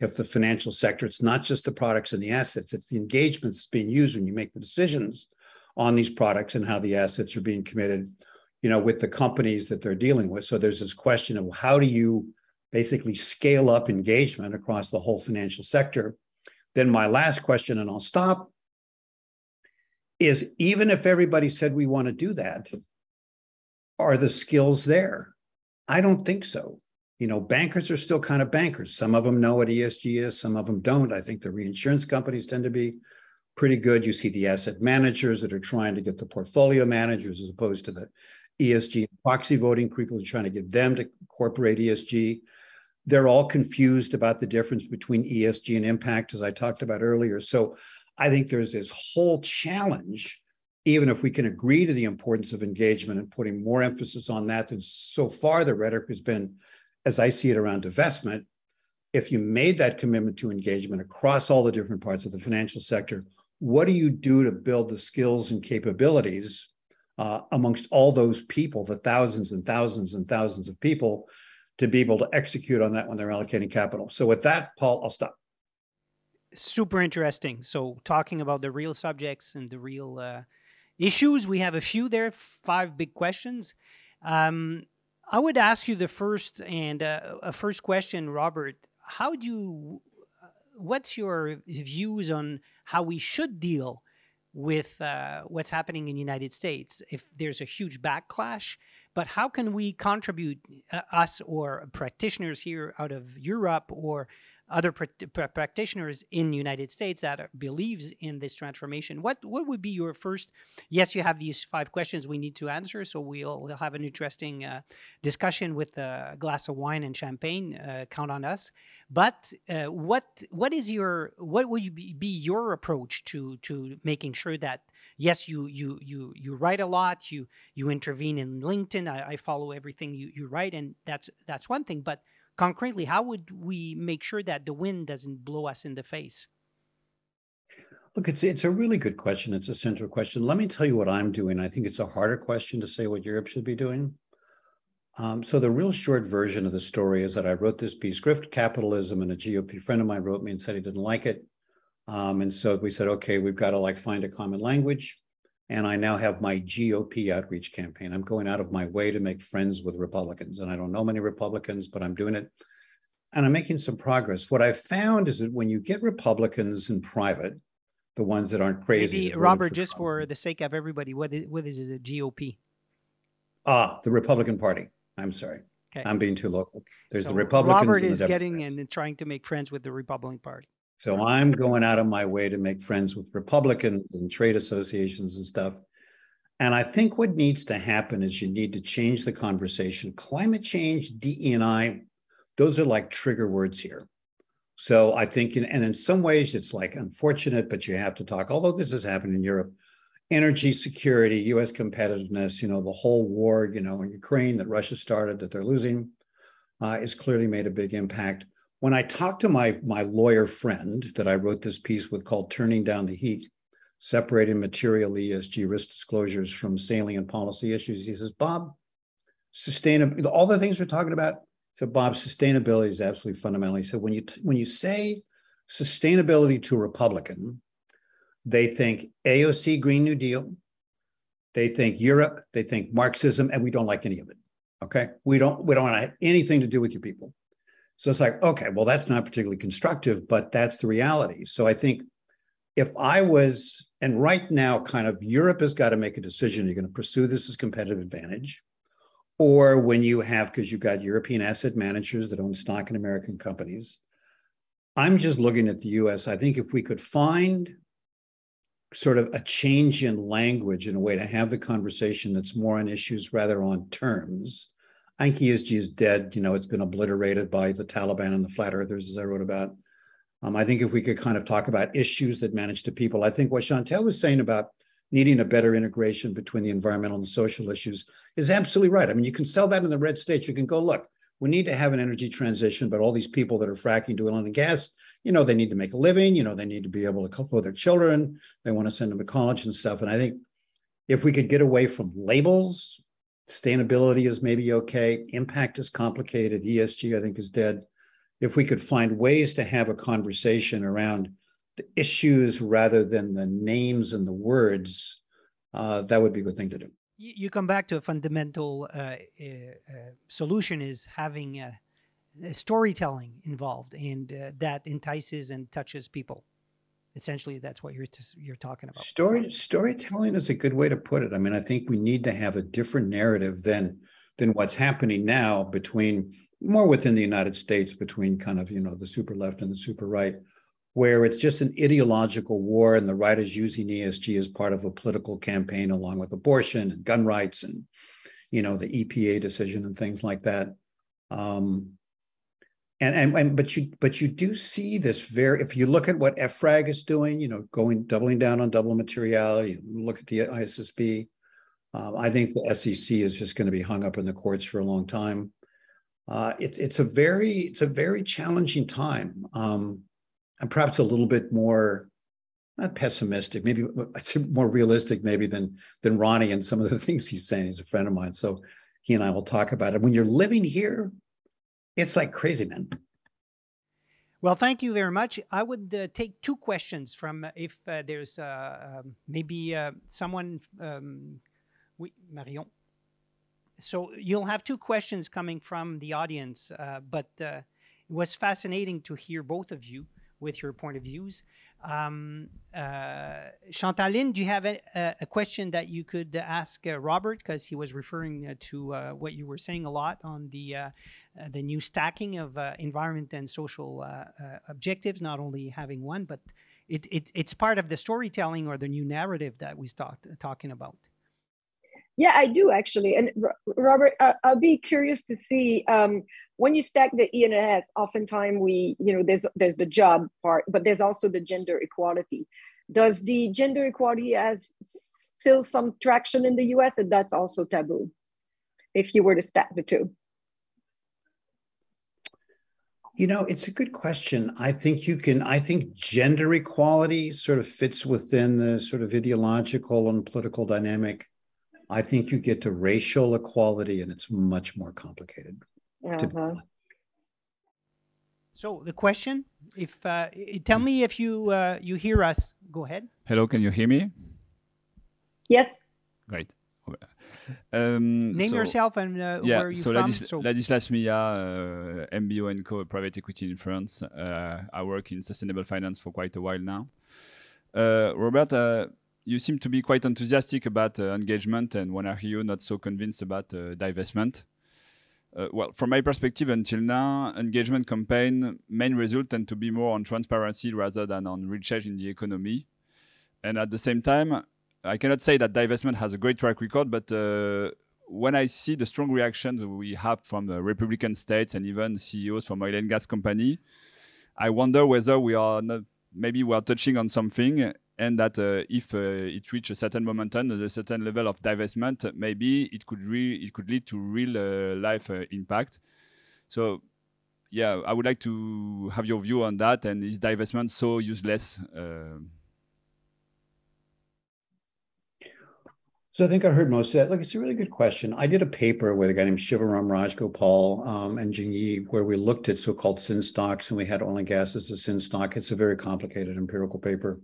if the financial sector, it's not just the products and the assets, it's the engagement that's being used when you make the decisions on these products and how the assets are being committed, you know, with the companies that they're dealing with. So there's this question of how do you basically scale up engagement across the whole financial sector then my last question, and I'll stop, is even if everybody said we want to do that, are the skills there? I don't think so. You know, bankers are still kind of bankers. Some of them know what ESG is, some of them don't. I think the reinsurance companies tend to be pretty good. You see the asset managers that are trying to get the portfolio managers as opposed to the ESG proxy voting people are trying to get them to incorporate ESG they're all confused about the difference between ESG and impact, as I talked about earlier. So I think there's this whole challenge, even if we can agree to the importance of engagement and putting more emphasis on that than so far the rhetoric has been, as I see it, around investment. If you made that commitment to engagement across all the different parts of the financial sector, what do you do to build the skills and capabilities uh, amongst all those people, the thousands and thousands and thousands of people to be able to execute on that when they're allocating capital. So with that, Paul, I'll stop. Super interesting. So talking about the real subjects and the real uh, issues, we have a few there, five big questions. Um, I would ask you the first and uh, a first question, Robert. How do you? Uh, what's your views on how we should deal with uh, what's happening in the United States? If there's a huge backlash, but how can we contribute, uh, us or practitioners here out of Europe or other pr- pr- practitioners in United States that are, believes in this transformation? What what would be your first? Yes, you have these five questions we need to answer, so we'll we'll have an interesting uh, discussion with a glass of wine and champagne. Uh, count on us. But uh, what what is your what would you be, be your approach to to making sure that yes, you you you you write a lot. You you intervene in LinkedIn. I, I follow everything you you write, and that's that's one thing. But concretely, how would we make sure that the wind doesn't blow us in the face? Look, it's it's a really good question. It's a central question. Let me tell you what I'm doing. I think it's a harder question to say what Europe should be doing. Um, so the real short version of the story is that I wrote this piece, Grift Capitalism, and a GOP friend of mine wrote me and said he didn't like it. Um, and so we said, okay, we've got to like find a common language. And I now have my GOP outreach campaign. I'm going out of my way to make friends with Republicans. And I don't know many Republicans, but I'm doing it. And I'm making some progress. What I've found is that when you get Republicans in private, the ones that aren't crazy. Maybe, Robert, for just Trump, for the sake of everybody, what is, what is a GOP? Ah, the Republican Party. I'm sorry. Okay. I'm being too local. There's so the Republicans. Robert is the getting and trying to make friends with the Republican Party. So I'm going out of my way to make friends with Republicans and trade associations and stuff. And I think what needs to happen is you need to change the conversation. Climate change, DEI, those are like trigger words here. So I think, in, and in some ways, it's like unfortunate, but you have to talk. Although this has happened in Europe, energy security, U.S. competitiveness, you know, the whole war, you know, in Ukraine that Russia started that they're losing, uh, is clearly made a big impact when I talked to my my lawyer friend that I wrote this piece with called "Turning Down the Heat," separating material ESG risk disclosures from salient policy issues, he says, "Bob, sustainable all the things we're talking about." So, Bob, sustainability is absolutely fundamental. He said, when you when you say sustainability to a Republican, they think AOC Green New Deal, they think Europe, they think Marxism, and we don't like any of it. Okay, we don't we don't want to have anything to do with you people. So it's like, okay, well, that's not particularly constructive, but that's the reality. So I think if I was, and right now, kind of Europe has got to make a decision you're going to pursue this as competitive advantage. Or when you have, because you've got European asset managers that own stock in American companies. I'm just looking at the US. I think if we could find sort of a change in language in a way to have the conversation that's more on issues rather on terms, I think ESG is dead. You know, it's been obliterated by the Taliban and the flat earthers, as I wrote about. Um, I think if we could kind of talk about issues that manage to people, I think what Chantel was saying about needing a better integration between the environmental and social issues is absolutely right. I mean, you can sell that in the red states. You can go look. We need to have an energy transition, but all these people that are fracking, doing oil and gas, you know, they need to make a living. You know, they need to be able to support their children. They want to send them to college and stuff. And I think if we could get away from labels Sustainability is maybe okay. Impact is complicated. ESG, I think, is dead. If we could find ways to have a conversation around the issues rather than the names and the words, uh, that would be a good thing to do. You come back to a fundamental uh, uh, uh solution is having uh, storytelling involved, and uh, that entices and touches people essentially that's what you're you're talking about story storytelling is a good way to put it i mean i think we need to have a different narrative than than what's happening now between more within the united states between kind of you know the super left and the super right where it's just an ideological war and the right is using esg as part of a political campaign along with abortion and gun rights and you know the epa decision and things like that um, and, and and but you but you do see this very if you look at what FRAG is doing, you know, going doubling down on double materiality. Look at the ISSB. Um, I think the SEC is just going to be hung up in the courts for a long time. Uh, it's it's a very it's a very challenging time, um, and perhaps a little bit more not pessimistic, maybe it's more realistic maybe than than Ronnie and some of the things he's saying. He's a friend of mine, so he and I will talk about it. When you're living here, it's like crazy, man. Well, thank you very much. I would uh, take two questions from uh, if uh, there's uh, um, maybe uh, someone, um, oui, Marion. So you'll have two questions coming from the audience, but it was fascinating to hear both of you with your point of views. Um, uh, Chantaline, do you have a, a, question that you could ask uh, Robert because he was referring uh, to uh, what you were saying a lot on the uh, uh, the new stacking of environment and social objectives, not only having one, but it, it, it's part of the storytelling or the new narrative that we start talking about. Yeah, I do actually. And Robert, uh, I'll be curious to see um, when you stack the E and S. Oftentimes, we you know there's there's the job part, but there's also the gender equality. Does the gender equality as still some traction in the U.S. and that's also taboo? If you were to stack the two. You know, it's a good question. I think you can, I think gender equality sort of fits within the sort of ideological and political dynamic I think you get to racial equality and it's much more complicated. Uh-huh. So the question, if uh, tell mm. me if you uh, you hear us, go ahead. Hello, can you hear me? Yes. Great. Um, Name so, yourself and uh, yeah, where you so from. so Ladislas Mia, uh, MBO and Co, private equity in France. Uh, I work in sustainable finance for quite a while now. Uh, Robert, uh, you seem to be quite enthusiastic about uh, engagement, and when are you, not so convinced about uh, divestment. Uh, well, from my perspective, until now, engagement campaign main result tend to be more on transparency rather than on real change in the economy. And at the same time, I cannot say that divestment has a great track record, but uh, when I see the strong reactions we have from the Republican states and even CEOs from oil and gas company, I wonder whether we are not, maybe we are touching on something and that uh, if uh, it reached a certain momentum, a certain level of divestment, maybe it could it could lead to real uh, life uh, impact. So, yeah, I would like to have your view on that. And is divestment so useless? Uh? So I think I heard most of that. Look, it's a really good question. I did a paper with a guy named Shivaram Rajgopal um, and Jing Yi where we looked at so-called sin stocks and we had oil and gas as a sin stock. It's a very complicated empirical paper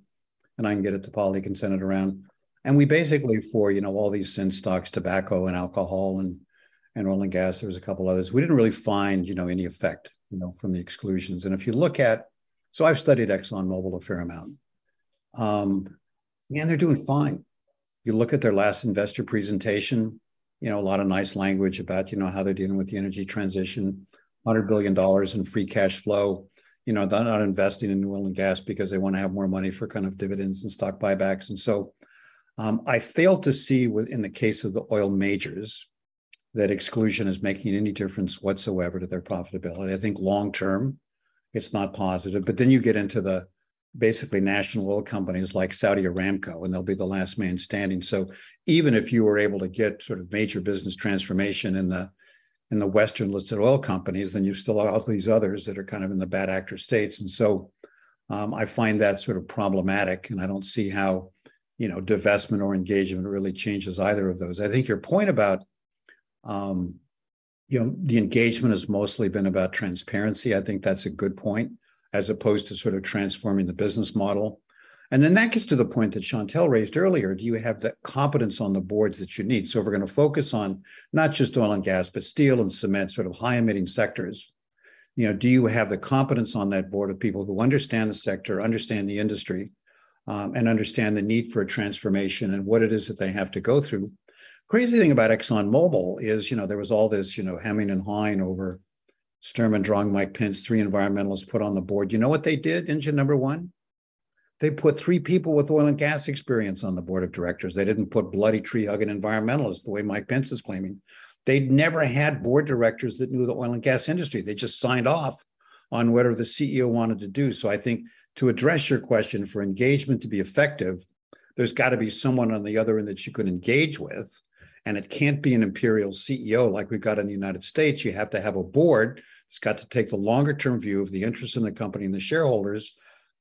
and I can get it to Paul. and can send it around. And we basically for you know all these sin stocks, tobacco and alcohol and and oil and gas. There was a couple others. We didn't really find you know any effect you know from the exclusions. And if you look at, so I've studied ExxonMobil a fair amount. Um, man, they're doing fine. You look at their last investor presentation. You know a lot of nice language about you know how they're dealing with the energy transition, hundred billion dollars in free cash flow you know, they're not investing in new oil and gas because they want to have more money for kind of dividends and stock buybacks. And so um, I fail to see in the case of the oil majors that exclusion is making any difference whatsoever to their profitability. I think long term, it's not positive. But then you get into the basically national oil companies like Saudi Aramco, and they'll be the last man standing. So even if you were able to get sort of major business transformation in the in the Western listed oil companies, then you still have all these others that are kind of in the bad actor states. And so um, I find that sort of problematic, and I don't see how you know divestment or engagement really changes either of those. I think your point about um, you know the engagement has mostly been about transparency. I think that's a good point, as opposed to sort of transforming the business model. And then that gets to the point that Chantel raised earlier. Do you have the competence on the boards that you need? So if we're going to focus on not just oil and gas, but steel and cement, sort of high emitting sectors, you know, do you have the competence on that board of people who understand the sector, understand the industry, um, and understand the need for a transformation and what it is that they have to go through? Crazy thing about ExxonMobil is, you know, there was all this, you know, hemming and hawing over Sturm and Drang, Mike Pence, three environmentalists put on the board. You know what they did, engine number one? They put three people with oil and gas experience on the board of directors. They didn't put bloody tree hugging environmentalists the way Mike Pence is claiming. They'd never had board directors that knew the oil and gas industry. They just signed off on whatever the CEO wanted to do. So I think to address your question, for engagement to be effective, there's got to be someone on the other end that you can engage with. And it can't be an imperial CEO like we've got in the United States. You have to have a board. It's got to take the longer term view of the interests in the company and the shareholders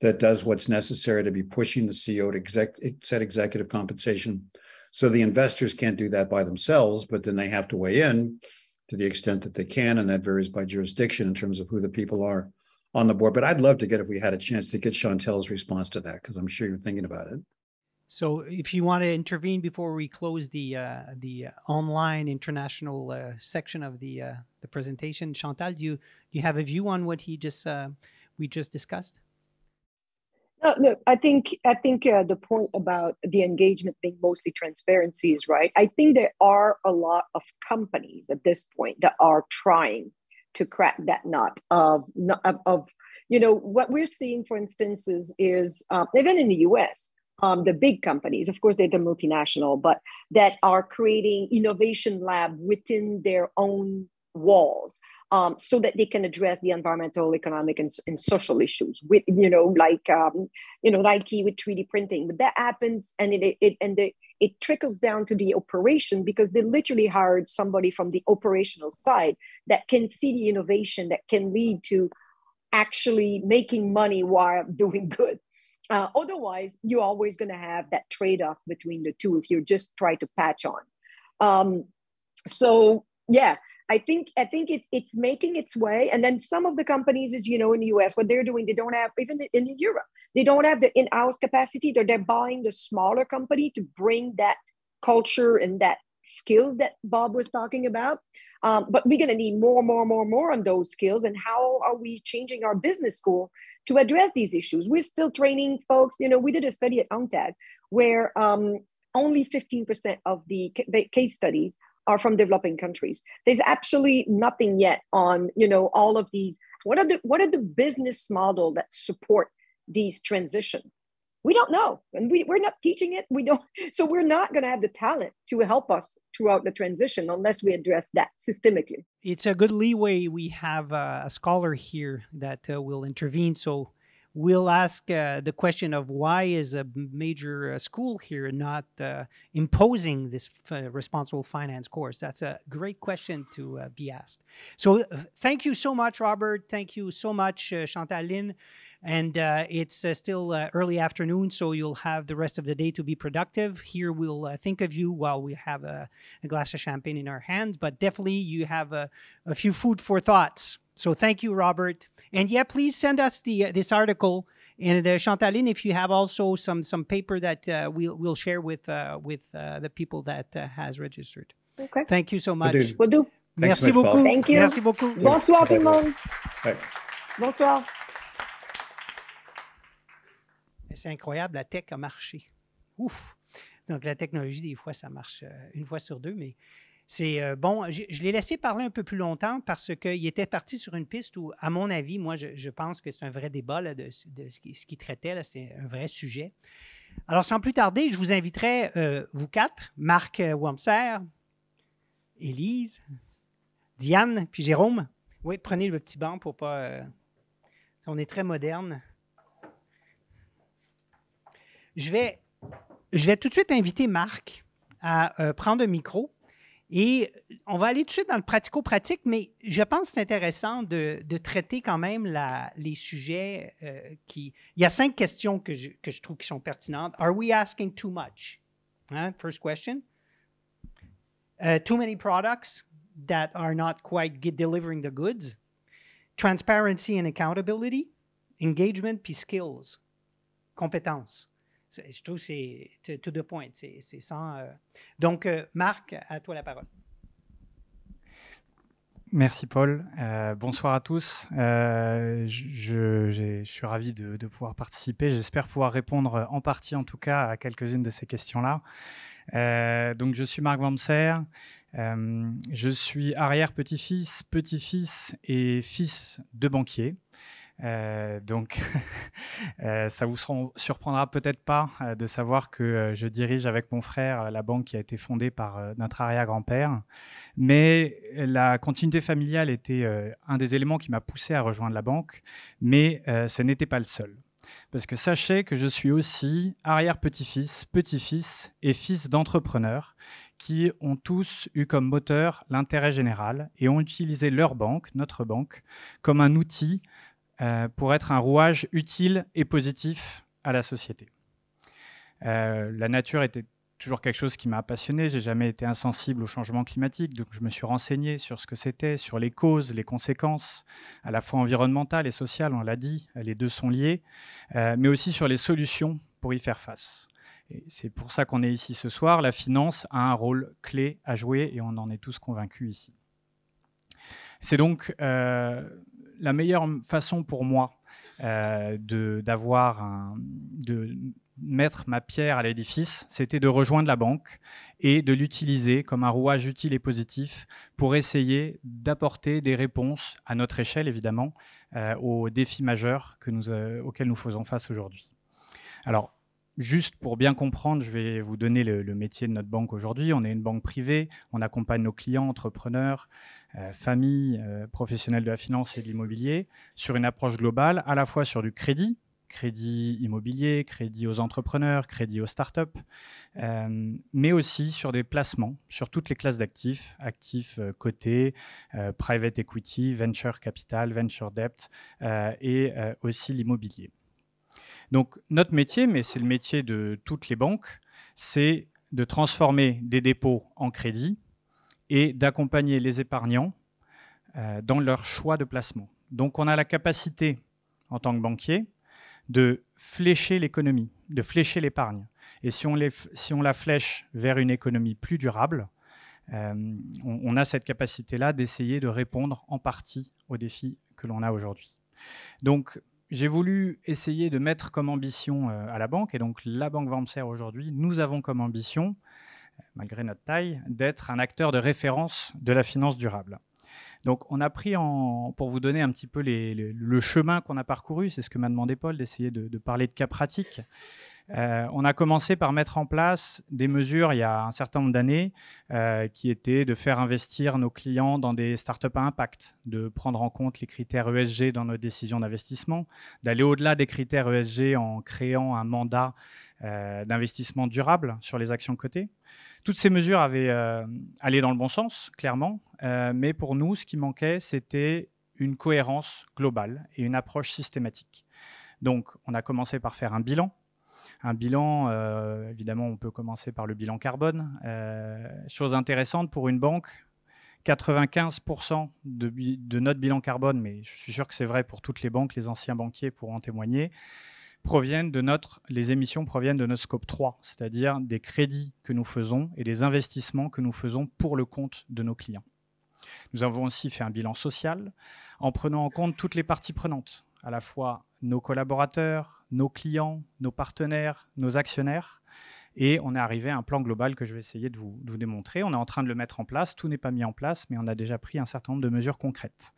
that does what's necessary to be pushing the CEO to exec, set executive compensation. So the investors can't do that by themselves, but then they have to weigh in to the extent that they can. And that varies by jurisdiction in terms of who the people are on the board. But I'd love to get, if we had a chance, to get Chantel's response to that, because I'm sure you're thinking about it. So, if you want to intervene before we close the uh, the online international uh, section of the uh, the presentation, Chantal, do you do you have a view on what he just uh, we just discussed? No, no, I think I think uh, the point about the engagement being mostly transparency is right. I think there are a lot of companies at this point that are trying to crack that nut of of, of you know what we're seeing, for instance, is, is um, even in the U.S. Um, the big companies, of course, they're the multinational, but that are creating innovation lab within their own walls um, so that they can address the environmental, economic, and, and social issues with, you know, like, um, you know, like with 3D printing. But that happens and it, it and the, it trickles down to the operation because they literally hired somebody from the operational side that can see the innovation that can lead to actually making money while doing good. Uh, otherwise, you're always going to have that trade off between the two if you just try to patch on. Um, so, yeah, I think I think it's it's making its way. And then some of the companies, as you know, in the US, what they're doing, they don't have even in Europe, they don't have the in-house capacity. They're they're buying the smaller company to bring that culture and that skills that Bob was talking about. Um, but we're going to need more, more, more, more on those skills. And how are we changing our business school to address these issues? We're still training folks. You know, we did a study at UNCTAD where um, only 15% of the case studies are from developing countries. There's absolutely nothing yet on, you know, all of these. What are the what are the business model that support these transition? We don't know. And we, we're not teaching it. We don't, so we're not gonna have the talent to help us throughout the transition unless we address that systemically. It's a good leeway. We have uh, a scholar here that uh, will intervene. So we'll ask uh, the question of why is a major uh, school here not uh, imposing this uh, responsible finance course? That's a great question to uh, be asked. So uh, thank you so much, Robert. Thank you so much, Chantal Lynn. And it's still early afternoon, so you'll have the rest of the day to be productive. Here we'll think of you while we have a, a, glass of champagne in our hands. but definitely you have a, a few food for thoughts. So thank you, Robert. And yeah, please send us the uh, this article. And uh, Chantaline, if you have also some some paper that uh, we'll we'll share with uh, with uh, the people that uh, has registered. Okay. Thank you so much. We'll do. We'll do. Merci much, beaucoup. Paul. Thank you. Merci beaucoup. Bonsoir yeah. tout le monde. Bonsoir. C'est incroyable, la tech a marché. Ouf. Donc la technologie, des fois, ça marche euh, une fois sur deux, mais C'est euh, bon, je, l'ai laissé parler un peu plus longtemps parce qu'il était parti sur une piste où, à mon avis, moi, je, pense que c'est un vrai débat de, ce qu'il qui traitait, c'est un vrai sujet. Alors, sans plus tarder, je vous inviterai, euh, vous quatre, Marc euh, Wamser, Élise, Diane, puis Jérôme. Oui, prenez le petit banc pour pas. on est très moderne. Je vais, je vais tout de suite inviter Marc à prendre un micro et euh, on va aller tout de suite dans le pratico-pratique, mais je pense que c'est intéressant de, de, traiter quand même les sujets euh, qui... Il y a cinq questions que je, que je, trouve qui sont pertinentes. Are we asking too much? Hein? First question. Euh, too many products that are not quite delivering the goods. Transparency and accountability. Engagement puis skills. Compétences je trouve que c'est tout de pointe. C'est sans. Euh. Donc, euh, Marc, à toi la parole. Merci Paul. Euh, bonsoir à tous. je, suis ravi de, pouvoir participer. J'espère pouvoir répondre en partie, en tout cas, à quelques-unes de ces questions-là. donc, je suis Marc Vamser. je suis arrière petit-fils, petit-fils et fils de banquier. Euh, donc, euh, ça vous surprendra peut-être pas euh, de savoir que euh, je dirige avec mon frère la banque qui a été fondée par notre arrière-grand-père. Mais la continuité familiale était un des éléments qui m'a poussé à rejoindre la banque, mais ce n'était pas le seul. Parce que sachez que je suis aussi arrière-petit-fils, petit-fils et fils d'entrepreneurs qui ont tous eu comme moteur l'intérêt général et ont utilisé leur banque, notre banque, comme un outil euh, pour être un rouage utile et positif à la société. Euh, la nature était toujours quelque chose qui m'a passionné. J'ai jamais été insensible au changement climatique, donc je me suis renseigné sur ce que c'était, sur les causes, les conséquences, à la fois environnementales et sociales. On l'a dit, les deux sont liés, euh, mais aussi sur les solutions pour y faire face. C'est pour ça qu'on est ici ce soir. La finance a un rôle clé à jouer et on en est tous convaincus ici. C'est donc la meilleure façon pour moi euh, de, mettre ma pierre à l'édifice, c'était de rejoindre la banque et de l'utiliser comme un rouage utile et positif pour essayer d'apporter des réponses à notre échelle, évidemment, euh, aux défis majeurs euh, auxquels nous faisons face aujourd'hui. Alors, juste pour bien comprendre, je vais vous donner le métier de notre banque aujourd'hui. On est une banque privée, on accompagne nos clients, entrepreneurs, euh, famille, euh, professionnelle de la finance et de l'immobilier, sur une approche globale, à la fois sur du crédit, crédit immobilier, crédit aux entrepreneurs, crédit aux startups, up euh, mais aussi sur des placements, sur toutes les classes d'actifs, actifs cotés, private equity, venture capital, venture debt et aussi l'immobilier. Donc notre métier, mais c'est le métier de toutes les banques, c'est de transformer des dépôts en crédit et d'accompagner les épargnants euh, dans leur choix de placement. Donc on a la capacité, en tant que banquier, de flécher l'économie, de flécher l'épargne. Et si on, si on, la flèche vers une économie plus durable, euh, on, a cette capacité-là d'essayer de répondre en partie aux défis que l'on a aujourd'hui. Donc, j'ai voulu essayer de mettre comme ambition euh, à la banque, et donc la Banque Vamser aujourd'hui, nous avons comme ambition malgré notre taille, d'être un acteur de référence de la finance durable. Donc on a pris, pour vous donner un petit peu le chemin qu'on a parcouru, c'est ce que m'a demandé Paul, d'essayer de, parler de cas pratiques. Euh, on a commencé par mettre en place des mesures il y a un certain nombre d'années euh, qui étaient de faire investir nos clients dans des startups à impact, de prendre en compte les critères ESG dans nos décisions d'investissement, d'aller au-delà des critères ESG en créant un mandat euh, d'investissement durable sur les actions cotées toutes ces mesures avaient euh, allé dans le bon sens, clairement, euh, mais pour nous, ce qui manquait, c'était une cohérence globale et une approche systématique. Donc, on a commencé par faire un bilan. Un bilan, euh, évidemment, on peut commencer par le bilan carbone. chose intéressante pour une banque, 95% de, de, notre bilan carbone, mais je suis sûr que c'est vrai pour toutes les banques, les anciens banquiers pourront témoigner, proviennent de notre, les émissions proviennent de notre scope 3, c'est-à-dire des crédits que nous faisons et des investissements que nous faisons pour le compte de nos clients. Nous avons aussi fait un bilan social en prenant en compte toutes les parties prenantes, à la fois nos collaborateurs, nos clients, nos partenaires, nos actionnaires. Et on est arrivé à un plan global que je vais essayer de vous, de vous démontrer. On est en train de le mettre en place. Tout n'est pas mis en place, mais on a déjà pris un certain nombre de mesures concrètes.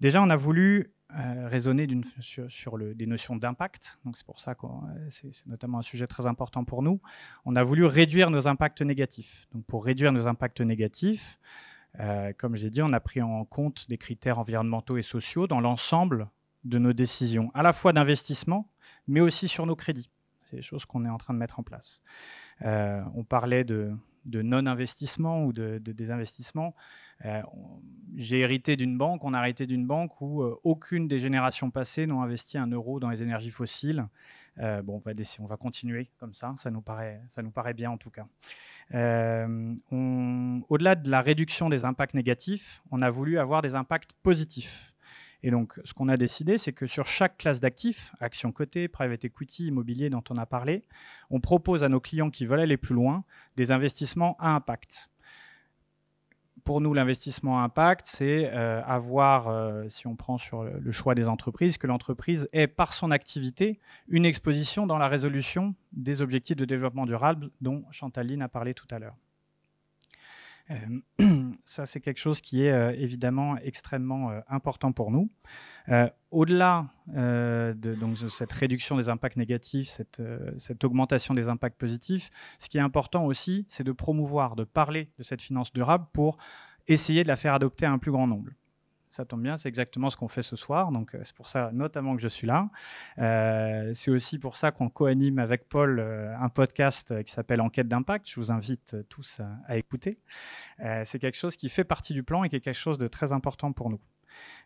Déjà, on a voulu euh, raisonner sur, des notions d'impact. c'est pour ça que euh, c'est notamment un sujet très important pour nous. On a voulu réduire nos impacts négatifs. Donc pour réduire nos impacts négatifs, euh, comme j'ai dit, on a pris en compte des critères environnementaux et sociaux dans l'ensemble de nos décisions, à la fois d'investissement, mais aussi sur nos crédits. C'est des choses qu'on est en train de mettre en place. on parlait de, de non-investissement ou de, de désinvestissement. Euh, j'ai hérité d'une banque, on a hérité d'une banque où euh, aucune des générations passées n'ont investi un euro dans les énergies fossiles. Euh, bon, on va, on va, continuer comme ça, ça nous paraît, ça nous paraît bien en tout cas. Au-delà de la réduction des impacts négatifs, on a voulu avoir des impacts positifs. Et donc, ce qu'on a décidé, c'est que sur chaque classe d'actifs, actions cotées, private equity, immobilier dont on a parlé, on propose à nos clients qui veulent aller plus loin des investissements à impact pour nous, l'investissement à impact, c'est euh, avoir, euh, si on prend sur le choix des entreprises, que l'entreprise ait par son activité une exposition dans la résolution des objectifs de développement durable dont Chantaline a parlé tout à l'heure. Euh, ça, c'est quelque chose qui est euh, évidemment extrêmement euh, important pour nous. Au-delà de, cette réduction des impacts négatifs, cette, cette augmentation des impacts positifs, ce qui est important aussi, c'est de promouvoir, de parler de cette finance durable pour essayer de la faire adopter à un plus grand nombre. Ça tombe bien, c'est exactement ce qu'on fait ce soir. Donc, euh, c'est pour ça notamment que je suis là. Euh, c'est aussi pour ça qu'on co-anime avec Paul euh, un podcast qui s'appelle Enquête d'impact. Je vous invite tous à, écouter. c'est quelque chose qui fait partie du plan et qui est quelque chose de très important pour nous.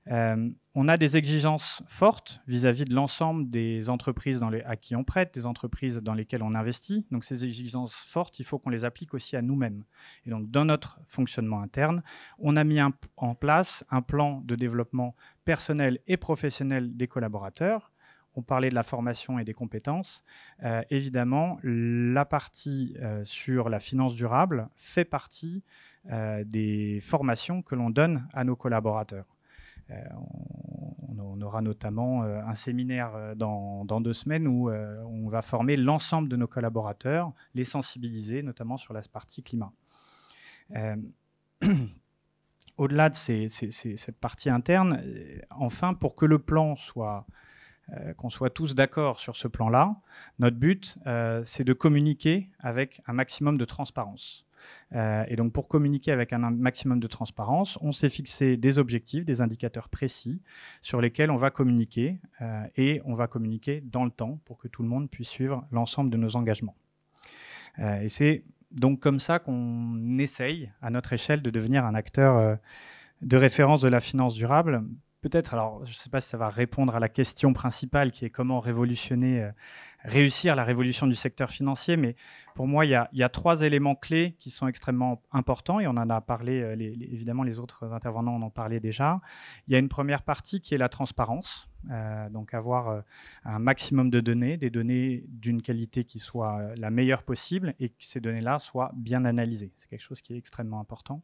Euh, on a des exigences fortes vis-à-vis de l'ensemble des entreprises à qui on prête, des entreprises dans lesquelles on investit. Donc ces exigences fortes, il faut qu'on les applique aussi à nous-mêmes. Et donc dans notre fonctionnement interne, on a mis en place un plan de développement personnel et professionnel des collaborateurs. On parlait de la formation et des compétences. Euh, évidemment, la partie euh, sur la finance durable fait partie des formations que l'on donne à nos collaborateurs. Euh, on, aura notamment euh, un séminaire euh, dans, deux semaines où on va former l'ensemble de nos collaborateurs, les sensibiliser notamment sur la partie climat. Au-delà de cette partie interne, enfin, pour que le plan soit qu'on soit tous d'accord sur ce plan-là. Notre but, c'est de communiquer avec un maximum de transparence. Euh, et donc, pour communiquer avec un maximum de transparence, on s'est fixé des objectifs, des indicateurs précis sur lesquels on va communiquer euh, et on va communiquer dans le temps pour que tout le monde puisse suivre l'ensemble de nos engagements. Euh, et c'est donc comme ça qu'on essaye, à notre échelle, de devenir un acteur de référence de la finance durable peut-être, alors je ne sais pas si ça va répondre à la question principale qui est comment révolutionner, euh, réussir la révolution du secteur financier, mais pour moi, il y, a, trois éléments clés qui sont extrêmement importants et on en a parlé, euh, évidemment, les autres intervenants en ont parlé déjà. Il y a une première partie qui est la transparence, euh, donc avoir un maximum de données, des données d'une qualité qui soit la meilleure possible et que ces données-là soient bien analysées. C'est quelque chose qui est extrêmement important.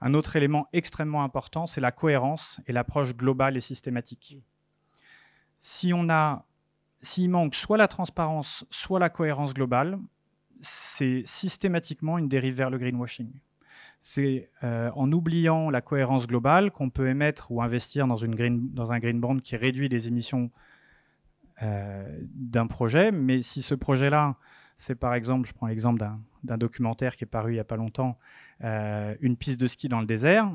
Un autre élément extrêmement important, c'est la cohérence et l'approche globale et systématique. Si on a, s'il manque soit la transparence, soit la cohérence globale, c'est systématiquement une dérive vers le greenwashing. C'est euh, en oubliant la cohérence globale qu'on peut émettre ou investir dans, une green, dans un green bond qui réduit les émissions euh, d'un projet, mais si ce projet-là c'est par exemple, je prends l'exemple d'un documentaire qui est paru il n'y a pas longtemps, euh, une piste de ski dans le désert.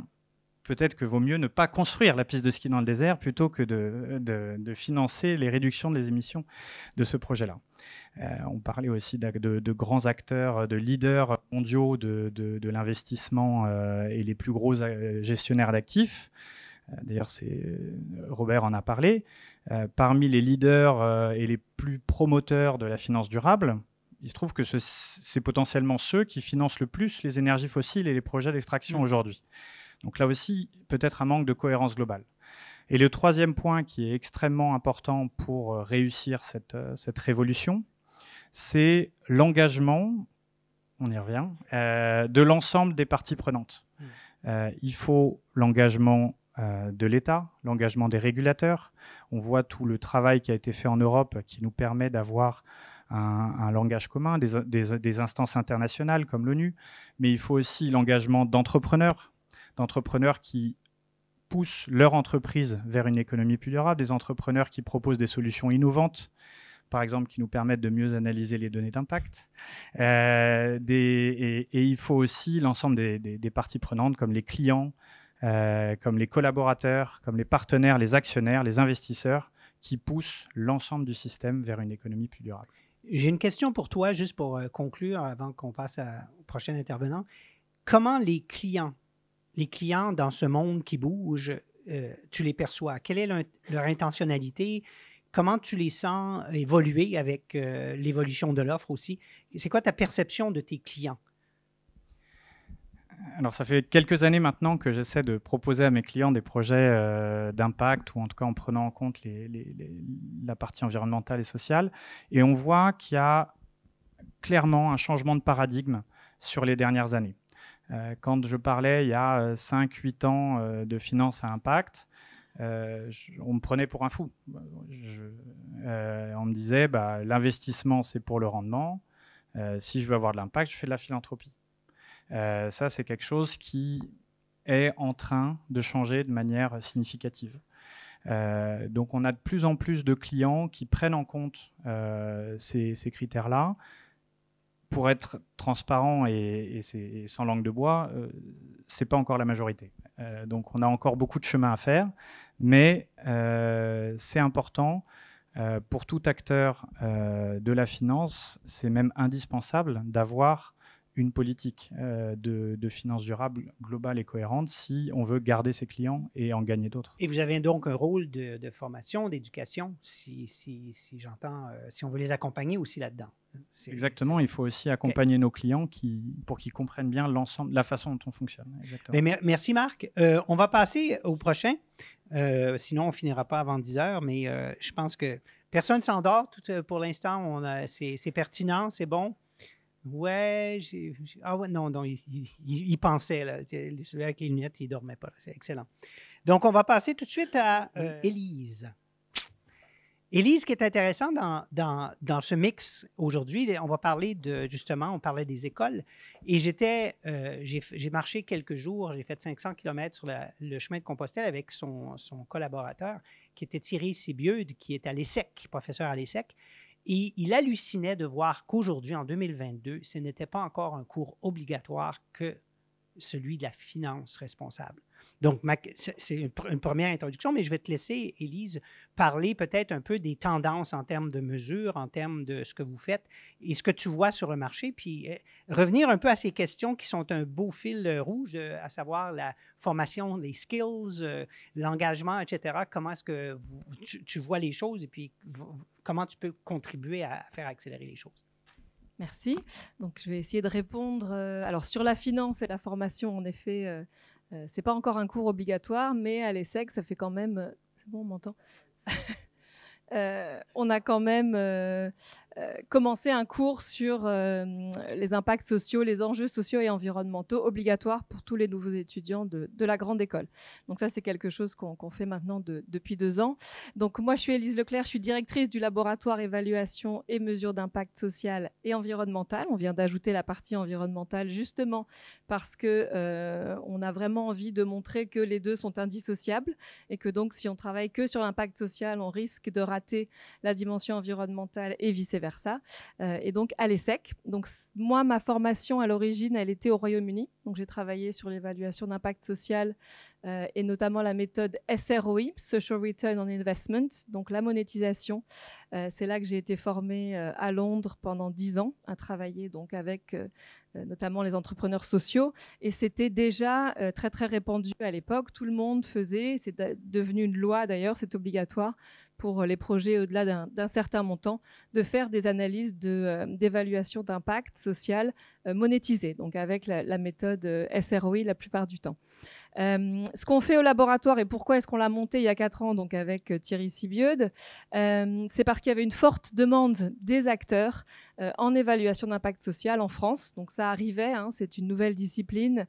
Peut-être que vaut mieux ne pas construire la piste de ski dans le désert plutôt que de, financer les réductions des émissions de ce projet-là. Euh, on parlait aussi de, grands acteurs, de leaders mondiaux de, l'investissement euh, et les plus gros gestionnaires d'actifs. D'ailleurs, Robert en a parlé. parmi les leaders et les plus promoteurs de la finance durable, il se trouve que c'est potentiellement ceux qui financent le plus les énergies fossiles et les projets d'extraction mm. aujourd'hui. Donc là aussi, peut-être un manque de cohérence globale. Et le troisième point qui est extrêmement important pour euh, réussir cette, euh, cette révolution, c'est l'engagement, on y revient, euh, de l'ensemble des parties prenantes. Mm. il faut l'engagement de l'État, l'engagement des régulateurs. On voit tout le travail qui a été fait en Europe qui nous permet d'avoir un, langage commun, des, instances internationales comme l'ONU, mais il faut aussi l'engagement d'entrepreneurs, d'entrepreneurs qui poussent leur entreprise vers une économie plus durable, des entrepreneurs qui proposent des solutions innovantes, par exemple, qui nous permettent de mieux analyser les données d'impact. Euh, et, il faut aussi l'ensemble des, parties prenantes, comme les clients, euh, comme les collaborateurs, comme les partenaires, les actionnaires, les investisseurs, qui poussent l'ensemble du système vers une économie plus durable. J'ai une question pour toi, juste pour euh, conclure, avant qu'on passe au prochain intervenant. Comment les clients, les clients dans ce monde qui bouge, euh, tu les perçois? Quelle est leur, intentionnalité? Comment tu les sens évoluer avec euh, l'évolution de l'offre aussi? C'est quoi ta perception de tes clients? alors ça fait quelques années maintenant que j'essaie de proposer à mes clients des projets euh, d'impact, ou en tout cas en prenant en compte les, la partie environnementale et sociale. Et on voit qu'il y a clairement un changement de paradigme sur les dernières années. Euh, quand je parlais il y a 5-8 euh, ans de finance à impact, on me prenait pour un fou. on me disait, bah, l'investissement, c'est pour le rendement. si je veux avoir de l'impact, je fais de la philanthropie. Euh, ça, c'est quelque chose qui est en train de changer de manière significative. Euh, donc on a de plus en plus de clients qui prennent en compte euh, ces, critères-là. Pour être transparent et, sans langue de bois, ce c'est pas encore la majorité. donc on a encore beaucoup de chemin à faire, mais c'est important pour tout acteur de la finance, c'est même indispensable d'avoir une politique euh, de, finances durables globale et cohérente si on veut garder ses clients et en gagner d'autres. Et vous avez donc un rôle de, formation, d'éducation, si, j'entends, euh, si on veut les accompagner aussi là-dedans. Exactement, il faut aussi accompagner nos clients qui, pour qu'ils comprennent bien l'ensemble, la façon dont on fonctionne. Mais merci Marc. Euh, on va passer au prochain, sinon on finira pas avant 10 heures, mais je pense que personne s'endort pour l'instant, c'est pertinent, c'est bon. Ouais, ah ouais, non, non, il, il, pensait, là, celui avec les lunettes, il dormait pas. C'est excellent. Donc, on va passer tout de suite à Elise. Euh, Élise. Élise, qui est intéressant dans, dans, dans ce mix aujourd'hui, on va parler de, justement, on parlait des écoles. Et j'étais, euh, j'ai, j'ai marché quelques jours, j'ai fait 500 km sur le chemin de Compostelle avec son, son collaborateur, qui était Thierry Sibieude, qui est à l'ESSEC, professeur à l'ESSEC. Et il hallucinait de voir qu'aujourd'hui, en 2022, ce n'était pas encore un cours obligatoire que celui de la finance responsable. Donc, c'est une première introduction, mais je vais te laisser, Élise, parler peut-être un peu des tendances en termes de mesures, en termes de ce que vous faites et ce que tu vois sur le marché, puis euh, revenir un peu à ces questions qui sont un beau fil euh, rouge, euh, à savoir la formation, les skills, l'engagement, etc. Comment est-ce que tu, tu, vois les choses et puis comment tu peux contribuer à faire accélérer les choses? Merci. Donc, je vais essayer de répondre. alors, sur la finance et la formation, en effet, euh, c'est pas encore un cours obligatoire, mais à l'ESSEC, ça fait quand même. Euh, c'est bon, on m'entend euh, On a quand même euh, commencer un cours sur euh, les impacts sociaux, les enjeux sociaux et environnementaux obligatoires pour tous les nouveaux étudiants de, la grande école. Donc ça, c'est quelque chose qu'on fait maintenant depuis deux ans. Donc moi, je suis Élise Leclerc, je suis directrice du laboratoire évaluation et mesure d'impact social et environnemental. On vient d'ajouter la partie environnementale justement parce que euh, on a vraiment envie de montrer que les deux sont indissociables et que donc si on travaille que sur l'impact social, on risque de rater la dimension environnementale et vice-versa vers ça. Euh, et donc à l'ESSEC. Donc moi, ma formation à l'origine, elle était au Royaume-Uni. Donc j'ai travaillé sur l'évaluation d'impact social euh, et notamment la méthode SROI, Social Return on Investment, donc la monétisation. Euh, c'est là que j'ai été formée à Londres pendant dix ans, à travailler donc avec notamment les entrepreneurs sociaux. Et c'était déjà très très répandu à l'époque. Tout le monde faisait, c'est devenu une loi d'ailleurs, c'est obligatoire pour euh, les projets au-delà d'un certain montant, de faire des analyses euh, d'évaluation d'impact social euh, monétisé, donc avec la méthode SROI la plupart du temps. Euh, ce qu'on fait au laboratoire et pourquoi est-ce qu'on l'a monté il y a quatre ans, donc avec euh, Thierry Sibiode, euh, c'est parce qu'il y avait une forte demande des acteurs en évaluation d'impact social en France. Donc ça arrivait, hein, c'est une nouvelle discipline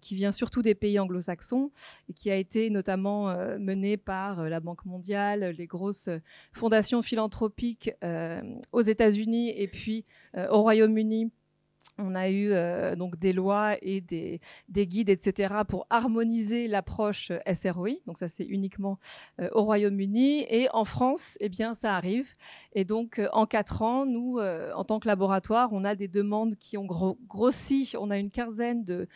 qui vient surtout des pays anglo-saxons et qui a été notamment menée par la Banque mondiale, les grosses fondations philanthropiques aux États-Unis et puis au Royaume-Uni on a eu euh, donc des lois et des, guides, etc., pour harmoniser l'approche euh, SROI. Donc ça, c'est uniquement euh, au Royaume-Uni. Et en France, eh bien, ça arrive. Et donc, euh, en quatre ans, nous, euh, en tant que laboratoire, on a des demandes qui ont grossi. On a une quinzaine de,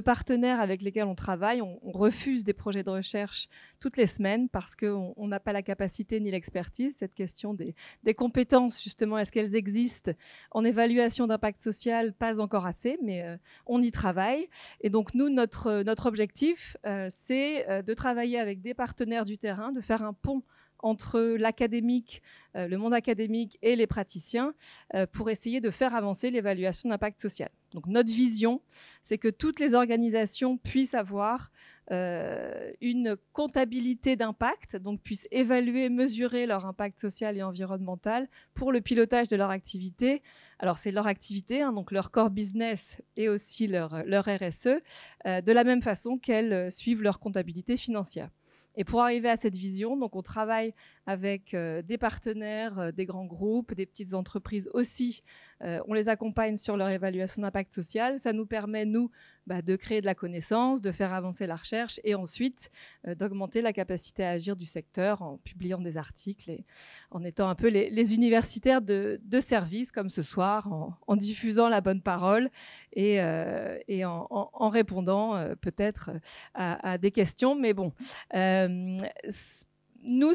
partenaires avec lesquels on travaille. On, refuse des projets de recherche toutes les semaines parce qu'on n'a pas la capacité ni l'expertise. Cette question des, compétences, justement, est-ce qu'elles existent en évaluation d'impact social Pas encore assez, mais euh, on y travaille. Et donc, nous, notre, notre objectif, c'est de travailler avec des partenaires du terrain, de faire un pont entre l'académique, euh, le monde académique et les praticiens euh, pour essayer de faire avancer l'évaluation d'impact social. Donc notre vision, c'est que toutes les organisations puissent avoir euh, une comptabilité d'impact, donc puissent évaluer, mesurer leur impact social et environnemental pour le pilotage de leur activité. Alors c'est leur activité, hein, donc leur core business et aussi leur, RSE, de la même façon qu'elles suivent leur comptabilité financière. Et pour arriver à cette vision, donc on travaille avec euh, des partenaires, euh, des grands groupes, des petites entreprises aussi. Euh, on les accompagne sur leur évaluation d'impact social. Ça nous permet, nous, bah, de créer de la connaissance, de faire avancer la recherche et ensuite d'augmenter la capacité à agir du secteur en publiant des articles et en étant un peu les, universitaires de, service comme ce soir, en, diffusant la bonne parole et, en, répondant peut-être à, à, des questions. Mais bon, nous,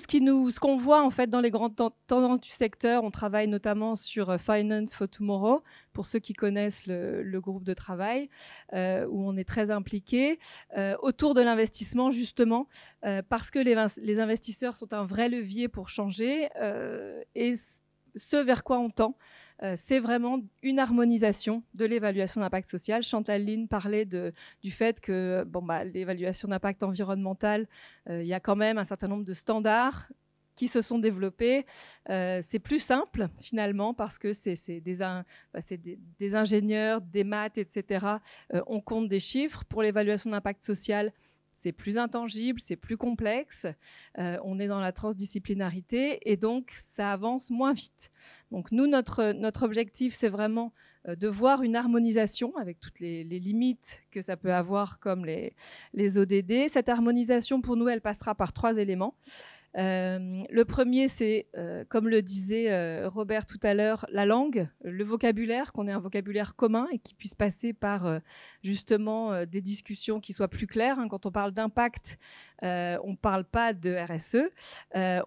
ce qu'on voit en fait dans les grandes tendances du secteur, on travaille notamment sur euh, Finance for Tomorrow, pour ceux qui connaissent le, groupe de travail, euh, où on est très impliqué, euh, autour de l'investissement justement, parce que les, investisseurs sont un vrai levier pour changer et ce vers quoi on tend. Euh, c'est vraiment une harmonisation de l'évaluation d'impact social. Chantal Lynn parlait du fait que bah, l'évaluation d'impact environnemental, euh, il y a quand même un certain nombre de standards qui se sont développés. Euh, c'est plus simple finalement parce que c'est bah, des, des, ingénieurs, des maths, etc. on compte des chiffres. Pour l'évaluation d'impact social, c'est plus intangible, c'est plus complexe, euh, on est dans la transdisciplinarité et donc ça avance moins vite. Donc nous, notre, notre objectif, c'est vraiment euh, de voir une harmonisation avec toutes les, limites que ça peut avoir comme les, les ODD. Cette harmonisation, pour nous, elle passera par trois éléments. Euh, le premier, c'est, euh, comme le disait euh, Robert tout à l'heure, la langue, le vocabulaire, qu'on ait un vocabulaire commun et qui puisse passer par justement des discussions qui soient plus claires. Hein, quand on parle d'impact, on ne parle pas de RSE,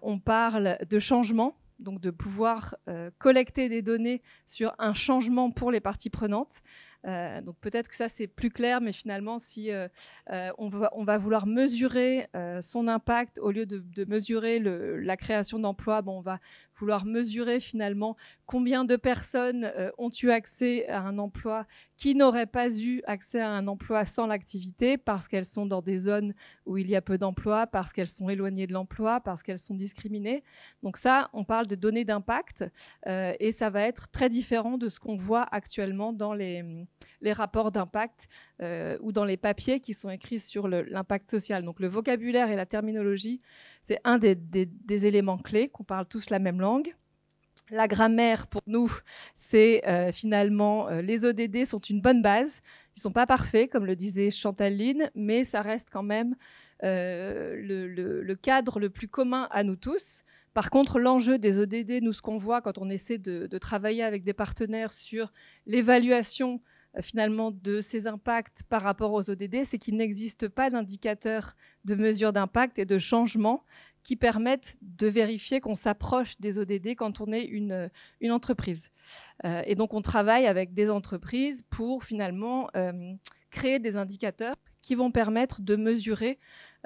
on parle de changement donc de pouvoir euh, collecter des données sur un changement pour les parties prenantes. Euh, donc peut-être que ça c'est plus clair, mais finalement si euh, on, va, vouloir mesurer son impact au lieu de, mesurer la création d'emplois, bon, on va vouloir mesurer finalement combien de personnes euh, ont eu accès à un emploi qui n'auraient pas eu accès à un emploi sans l'activité parce qu'elles sont dans des zones où il y a peu d'emplois, parce qu'elles sont éloignées de l'emploi, parce qu'elles sont discriminées. Donc ça, on parle de données d'impact euh, et ça va être très différent de ce qu'on voit actuellement dans les, les rapports d'impact euh, ou dans les papiers qui sont écrits sur l'impact social. Donc le vocabulaire et la terminologie c'est un des, éléments clés qu'on parle tous la même langue. La grammaire, pour nous, c'est euh, finalement euh, les ODD sont une bonne base. Ils ne sont pas parfaits, comme le disait Chantal mais ça reste quand même euh, le, cadre le plus commun à nous tous. Par contre, l'enjeu des ODD, nous, ce qu'on voit quand on essaie de travailler avec des partenaires sur l'évaluation euh, finalement de ces impacts par rapport aux ODD, c'est qu'il n'existe pas d'indicateur de mesure d'impact et de changement qui permettent de vérifier qu'on s'approche des ODD quand on est une, euh, entreprise. Euh, et donc on travaille avec des entreprises pour finalement créer des indicateurs qui vont permettre de mesurer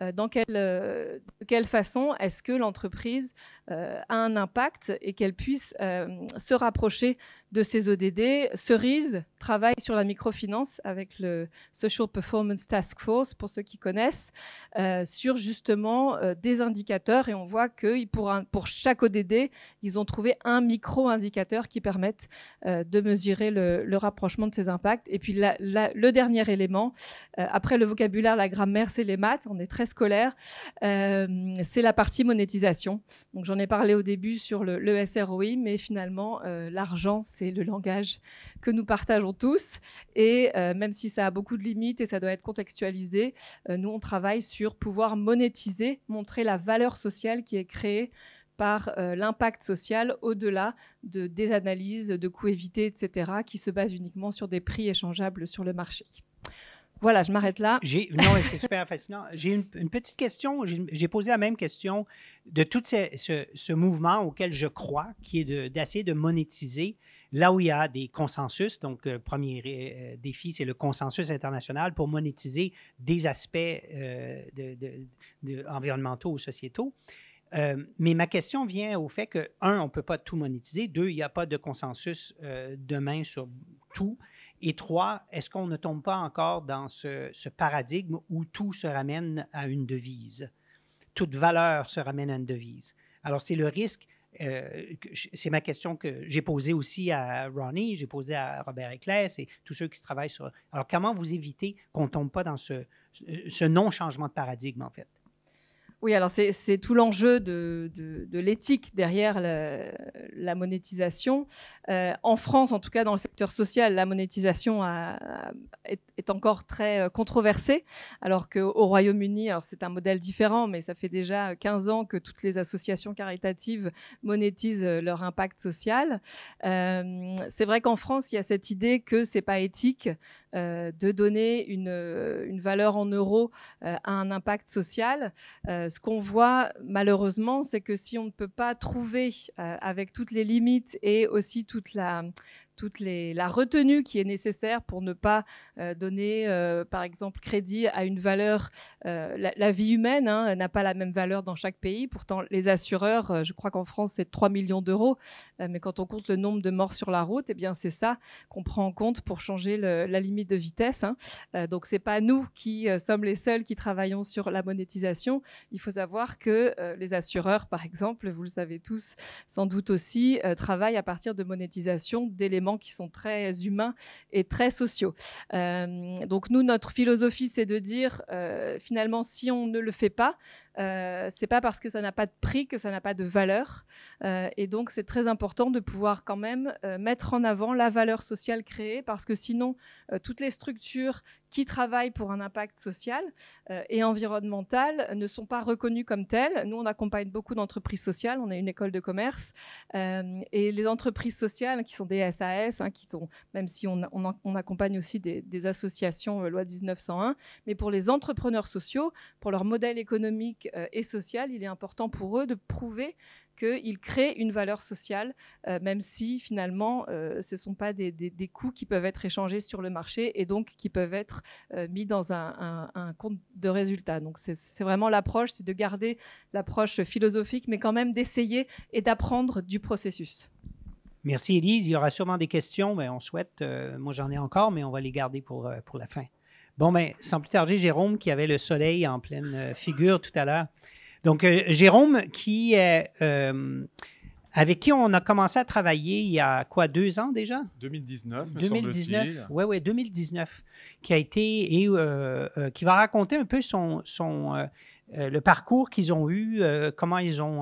euh, dans quelle, euh, quelle façon est-ce que l'entreprise euh, a un impact et qu'elle puisse se rapprocher de ses ODD. Cerise travaille sur la microfinance avec le Social Performance Task Force, pour ceux qui connaissent, sur justement des indicateurs. Et on voit que pour, pour chaque ODD, ils ont trouvé un micro-indicateur qui permettent de mesurer le, rapprochement de ces impacts. Et puis le dernier élément, après le vocabulaire, la grammaire, c'est les maths. On est très scolaire, euh, c'est la partie monétisation. Donc j'en ai parlé au début sur le, SROI, mais finalement euh, l'argent c'est le langage que nous partageons tous et euh, même si ça a beaucoup de limites et ça doit être contextualisé, nous on travaille sur pouvoir monétiser, montrer la valeur sociale qui est créée par l'impact social au-delà de, des analyses de coûts évités, etc., qui se basent uniquement sur des prix échangeables sur le marché. Voilà, je m'arrête là. Non, c'est super fascinant. J'ai une, petite question. J'ai posé la même question de tout ce, mouvement auquel je crois, qui est d'essayer de, monétiser là où il y a des consensus. Donc, euh, premier euh, défi, c'est le consensus international pour monétiser des aspects euh, environnementaux ou sociétaux. mais ma question vient au fait que, un, on ne peut pas tout monétiser. Deux, il n'y a pas de consensus demain sur tout. Et trois, est-ce qu'on ne tombe pas encore dans ce, paradigme où tout se ramène à une devise? Toute valeur se ramène à une devise. Alors, c'est le risque. Euh, c'est ma question que j'ai posée aussi à Ronnie, j'ai posée à Robert Eclair, et tous ceux qui travaillent sur. Alors, comment vous évitez qu'on ne tombe pas dans ce non-changement de paradigme, en fait? Oui, alors c'est tout l'enjeu de, l'éthique derrière la, monétisation. Euh, en France, en tout cas dans le secteur social, la monétisation est, encore très euh, controversée, alors qu'au Royaume-Uni, alors c'est un modèle différent, mais ça fait déjà 15 ans que toutes les associations caritatives monétisent euh, leur impact social. c'est vrai qu'en France, il y a cette idée que c'est pas éthique de donner une, valeur en euros à un impact social ce qu'on voit malheureusement, c'est que si on ne peut pas trouver, euh, avec toutes les limites et aussi toute la, toute les, la retenue qui est nécessaire pour ne pas euh, donner, euh, par exemple, crédit à une valeur. Euh, la, vie humaine hein, n'a pas la même valeur dans chaque pays. Pourtant, les assureurs, je crois qu'en France, c'est 3 millions d'euros. mais quand on compte le nombre de morts sur la route, et eh bien, c'est ça qu'on prend en compte pour changer la limite de vitesse. Hein. donc, c'est pas nous qui sommes les seuls qui travaillons sur la monétisation. Il faut savoir que les assureurs, par exemple, vous le savez tous sans doute aussi, travaillent à partir de monétisation d'éléments qui sont très humains et très sociaux. Euh, donc nous, notre philosophie, c'est de dire euh, finalement, si on ne le fait pas, euh, c'est pas parce que ça n'a pas de prix que ça n'a pas de valeur. Euh, et donc, c'est très important de pouvoir quand même euh, mettre en avant la valeur sociale créée, parce que sinon, toutes les structures qui travaillent pour un impact social et environnemental ne sont pas reconnues comme telles. Nous, on accompagne beaucoup d'entreprises sociales. On est une école de commerce. et les entreprises sociales, qui sont des SAS, hein, qui sont, même si on, accompagne aussi des, des associations loi 1901, mais pour les entrepreneurs sociaux, pour leur modèle économique, euh, et sociale, il est important pour eux de prouver qu'ils créent une valeur sociale, euh, même si finalement euh, ce ne sont pas des, coûts qui peuvent être échangés sur le marché et donc qui peuvent être mis dans un, compte de résultat. Donc c'est vraiment l'approche, c'est de garder l'approche philosophique, mais quand même d'essayer et d'apprendre du processus. Merci Elise. Il y aura sûrement des questions, mais on souhaite, moi j'en ai encore, mais on va les garder pour, pour la fin. Bon, ben, sans plus tarder, Jérôme qui avait le soleil en pleine euh, figure tout à l'heure. Donc, euh, Jérôme qui euh, avec qui on a commencé à travailler il y a quoi, deux ans déjà 2019, 2019, oui, oui, 2019, qui a été et qui va raconter un peu son, son le parcours qu'ils ont eu, comment ils ont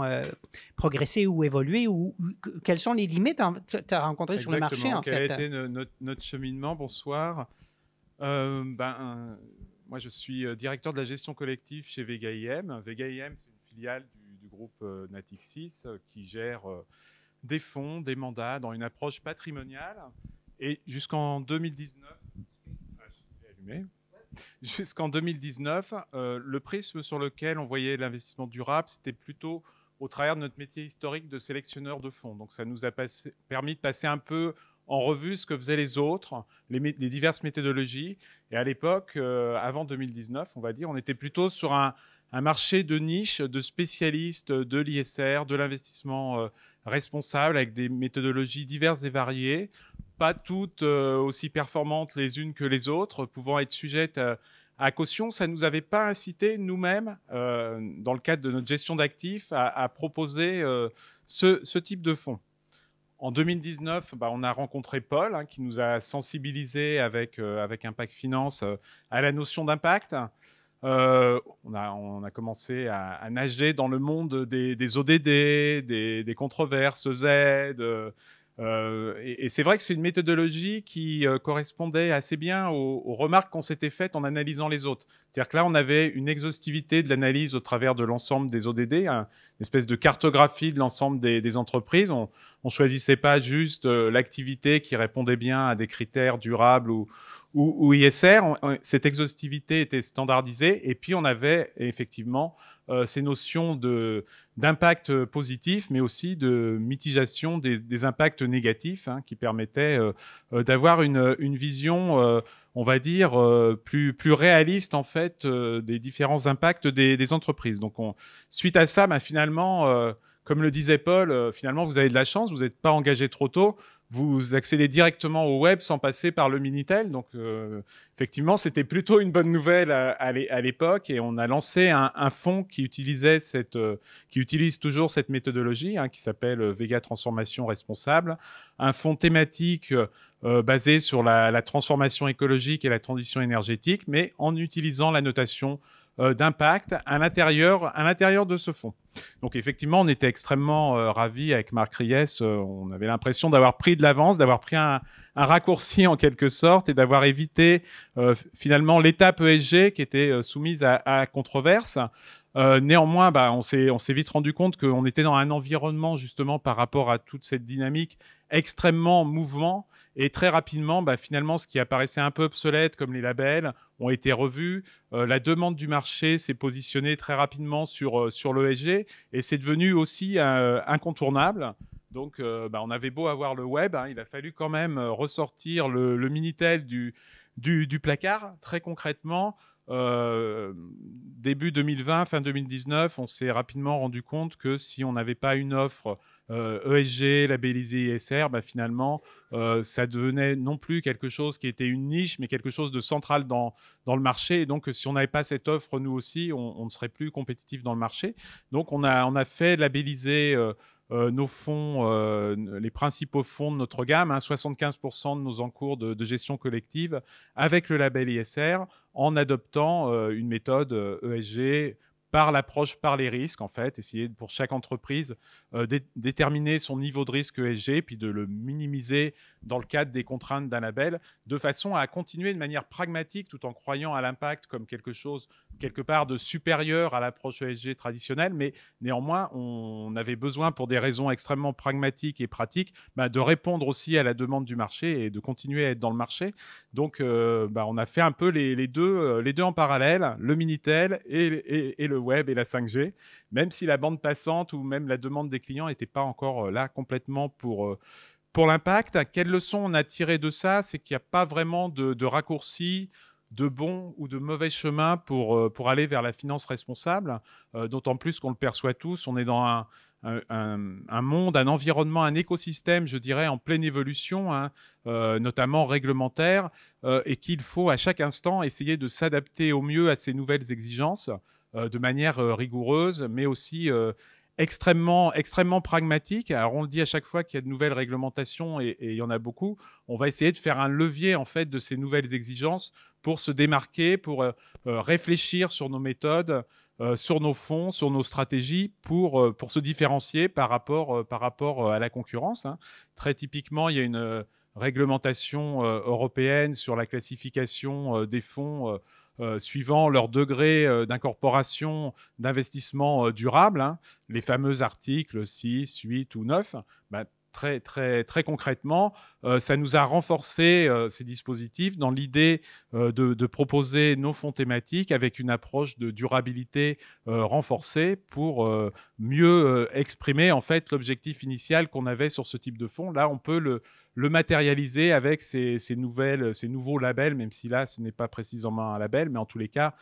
progressé ou évolué, ou, quelles sont les limites que tu rencontrées sur le marché, en fait. Quel a été notre, notre cheminement Bonsoir. Euh, ben, Moi, je suis euh, directeur de la gestion collective chez Vega IM. Vega IM, c'est une filiale du, du groupe euh, Natixis qui gère des fonds, des mandats dans une approche patrimoniale. Et jusqu'en 2019, ah, Jusqu'en 2019, le prisme sur lequel on voyait l'investissement durable, c'était plutôt au travers de notre métier historique de sélectionneur de fonds. Donc ça nous a permis de passer un peu en revue ce que faisaient les autres, les, diverses méthodologies. Et à l'époque, euh, avant 2019, on va dire, on était plutôt sur un, marché de niche, de spécialistes de l'ISR, de l'investissement euh, responsable, avec des méthodologies diverses et variées, pas toutes euh, aussi performantes les unes que les autres, pouvant être sujettes à, caution. Ça ne nous avait pas incité, nous-mêmes, dans le cadre de notre gestion d'actifs, à, proposer ce type de fonds. En 2019, bah, on a rencontré Paul hein, qui nous a sensibilisés avec, euh, avec Impact Finance euh, à la notion d'impact. Euh, on, a, on, a, commencé à, nager dans le monde des, des ODD, des, des controverses, Z, euh, et, c'est vrai que c'est une méthodologie qui euh, correspondait assez bien aux, remarques qu'on s'était faites en analysant les autres. C'est-à-dire que là, on avait une exhaustivité de l'analyse au travers de l'ensemble des ODD, hein, une espèce de cartographie de l'ensemble des, entreprises. On ne choisissait pas juste euh, l'activité qui répondait bien à des critères durables ou, ISR. cette exhaustivité était standardisée et puis on avait effectivement euh, ces notions d'impact euh, positif, mais aussi de mitigation des, des impacts négatifs, hein, qui permettaient euh, d'avoir une, une vision, on va dire, plus, plus réaliste en fait des différents impacts des, entreprises. Donc, suite à ça, bah, finalement, comme le disait Paul, finalement, vous avez de la chance, vous n'êtes pas engagé trop tôt vous accédez directement au web sans passer par le Minitel. Donc, euh, effectivement, c'était plutôt une bonne nouvelle euh, à, l'époque et on a lancé un, un fonds qui utilisait cette, euh, qui utilise toujours cette méthodologie, hein, qui s'appelle Vega Transformation Responsable, un fonds thématique basé sur la, la, transformation écologique et la transition énergétique, mais en utilisant la notation euh, d'impact à l'intérieur, à l'intérieur de ce fonds. Donc effectivement, on était extrêmement ravi euh, ravis avec Marc Ries. Euh, on avait l'impression d'avoir pris de l'avance, d'avoir pris un, raccourci en quelque sorte et d'avoir évité finalement l'étape ESG qui était soumise à, à controverse. néanmoins, bah, on s'est vite rendu compte qu'on était dans un environnement justement par rapport à toute cette dynamique extrêmement mouvement et très rapidement, bah, finalement, ce qui apparaissait un peu obsolète, comme les labels, ont été revus. Euh, la demande du marché s'est positionnée très rapidement sur, euh, sur l'ESG et c'est devenu aussi euh, incontournable. Donc, bah, on avait beau avoir le web, hein, il a fallu quand même ressortir le, le Minitel du, du, placard. Très concrètement, début 2020, fin 2019, on s'est rapidement rendu compte que si on n'avait pas une offre ESG, euh, e labellisé ISR, bah, finalement, euh, ça devenait non plus quelque chose qui était une niche, mais quelque chose de central dans, dans le marché. Et donc, euh, si on n'avait pas cette offre, nous aussi, on, ne serait plus compétitif dans le marché. Donc, on a, on a fait labelliser... nos fonds, les principaux fonds de notre gamme, 75% hein, de nos encours de, gestion collective avec le label ISR en adoptant une méthode ESG e par l'approche par les risques en fait, essayer pour chaque entreprise euh, déterminer son niveau de risque ESG, puis de le minimiser dans le cadre des contraintes d'un label, de façon à continuer de manière pragmatique, tout en croyant à l'impact comme quelque chose, quelque part, de supérieur à l'approche ESG traditionnelle. Mais néanmoins, on avait besoin, pour des raisons extrêmement pragmatiques et pratiques, bah, de répondre aussi à la demande du marché et de continuer à être dans le marché. Donc, euh, bah, on a fait un peu les, deux, euh, les deux en parallèle, le Minitel et, et, et le web et la 5G, même si la bande passante ou même la demande des clients n'étaient pas encore euh, là complètement pour euh, pour l'impact. Quelle leçon on a tiré de ça C'est qu'il n'y a pas vraiment de, raccourci de bon ou de mauvais chemin pour, euh, pour aller vers la finance responsable, d'autant plus qu'on le perçoit tous, on est dans un, un, monde, un environnement, un écosystème, je dirais, en pleine évolution, hein, notamment réglementaire, et qu'il faut à chaque instant essayer de s'adapter au mieux à ces nouvelles exigences de manière rigoureuse, mais aussi extrêmement, extrêmement pragmatique. Alors, on le dit à chaque fois qu'il y a de nouvelles réglementations et, il y en a beaucoup. On va essayer de faire un levier en fait de ces nouvelles exigences pour se démarquer, pour euh, euh, réfléchir sur nos méthodes, euh, sur nos fonds, sur nos stratégies, pour, pour se différencier par rapport, par rapport à la concurrence. Hein. Très typiquement, il y a une réglementation européenne sur la classification des fonds euh, suivant leur degré euh, d'incorporation d'investissement euh, durable, hein. les fameux articles 6, 8 ou 9, très, très, très concrètement, euh, ça nous a renforcé euh, ces dispositifs dans l'idée euh, de, proposer nos fonds thématiques avec une approche de durabilité renforcée pour mieux exprimer en fait l'objectif initial qu'on avait sur ce type de fonds. Là, on peut le, matérialiser avec ces, ces nouveaux labels, même si là, ce n'est pas précisément un label, mais en tous les cas,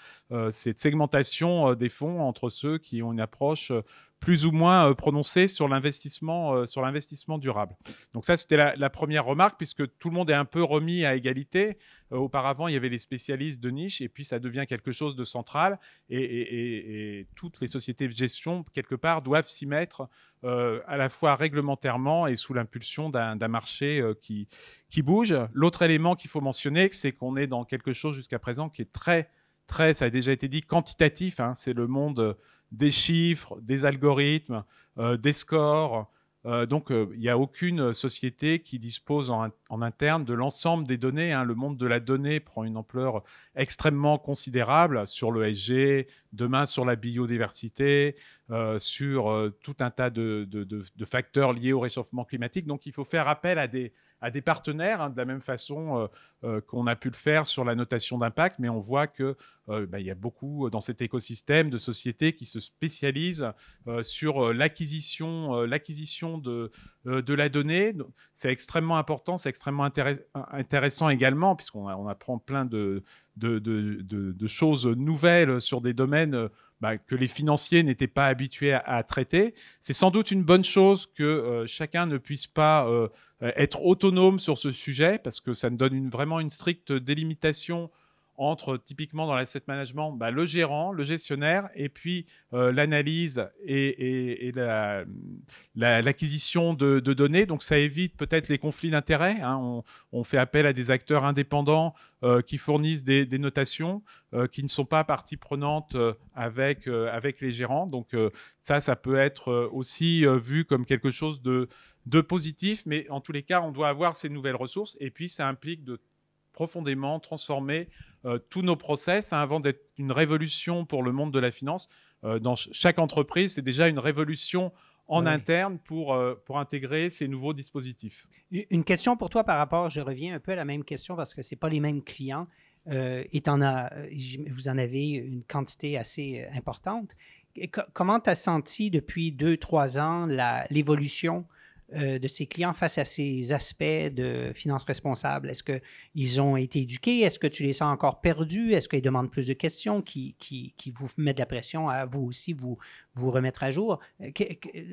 cette segmentation des fonds entre ceux qui ont une approche plus ou moins euh, prononcé sur l'investissement euh, sur l'investissement durable. Donc ça, c'était la, première remarque, puisque tout le monde est un peu remis à égalité. Euh, auparavant, il y avait les spécialistes de niche, et puis ça devient quelque chose de central, et, toutes les sociétés de gestion, quelque part, doivent s'y mettre à la fois réglementairement et sous l'impulsion d'un marché qui, qui bouge. L'autre élément qu'il faut mentionner, c'est qu'on est dans quelque chose jusqu'à présent qui est très, très, ça a déjà été dit, quantitatif. Hein. c'est le monde des chiffres, des algorithmes, euh, des scores. Euh, donc, euh, il n'y a aucune société qui dispose en, interne de l'ensemble des données. Hein. Le monde de la donnée prend une ampleur extrêmement considérable sur l'ESG, demain sur la biodiversité, sur tout un tas de facteurs liés au réchauffement climatique. Donc, il faut faire appel à des, à des partenaires, hein, de la même façon euh, euh, qu'on a pu le faire sur la notation d'impact, mais on voit que euh, bah, il y a beaucoup dans cet écosystème de sociétés qui se spécialisent sur l'acquisition, l'acquisition de, de la donnée. C'est extrêmement important, c'est extrêmement intéressant également, puisqu'on apprend plein de, de, de, choses nouvelles sur des domaines. Bah, que les financiers n'étaient pas habitués à, traiter. C'est sans doute une bonne chose que chacun ne puisse pas euh, être autonome sur ce sujet parce que ça nous donne vraiment une stricte délimitation entre typiquement dans l'asset management bah, le gérant, le gestionnaire, et puis euh, l'analyse et, l'acquisition de, données. Donc ça évite peut-être les conflits d'intérêts. Hein. On, fait appel à des acteurs indépendants euh, qui fournissent des, notations, qui ne sont pas partie prenante avec, avec les gérants. Donc ça, ça peut être aussi vu comme quelque chose de de positif, mais en tous les cas, on doit avoir ces nouvelles ressources. Et puis, ça implique de profondément transformer euh, tous nos process. Hein, avant d'être une révolution pour le monde de la finance, euh, dans chaque entreprise, c'est déjà une révolution en interne pour, euh, pour intégrer ces nouveaux dispositifs. Une question pour toi par rapport, je reviens un peu à la même question parce que ce n'est pas les mêmes clients et en vous en avez une quantité assez importante. comment tu as senti depuis deux, trois ans l'évolution euh, de ses clients face à ces aspects de finances responsables? Est-ce qu'ils ont été éduqués? Est-ce que tu les sens encore perdus? Est-ce qu'ils demandent plus de questions qui, qui, qui, vous mettent la pression à vous aussi vous, vous remettre à jour? Euh,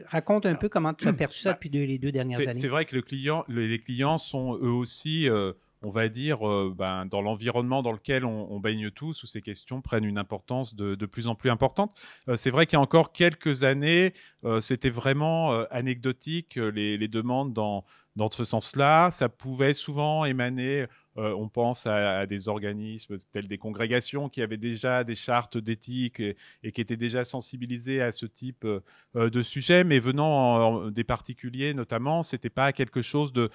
raconte un peu comment tu as perçu ça bah, depuis les deux dernières années. C'est vrai que le client, les clients sont eux aussi... Euh, on va dire, euh, ben, dans l'environnement dans lequel on, baigne tous, où ces questions prennent une importance de, plus en plus importante. Euh, c'est vrai qu'il y a encore quelques années, euh, c'était vraiment anecdotique, les, demandes dans dans ce sens-là. Ça pouvait souvent émaner, euh, on pense à, des organismes tels des congrégations qui avaient déjà des chartes d'éthique et, qui étaient déjà sensibilisés à ce type euh, de sujet, mais venant des particuliers notamment, ce n'était pas quelque chose de,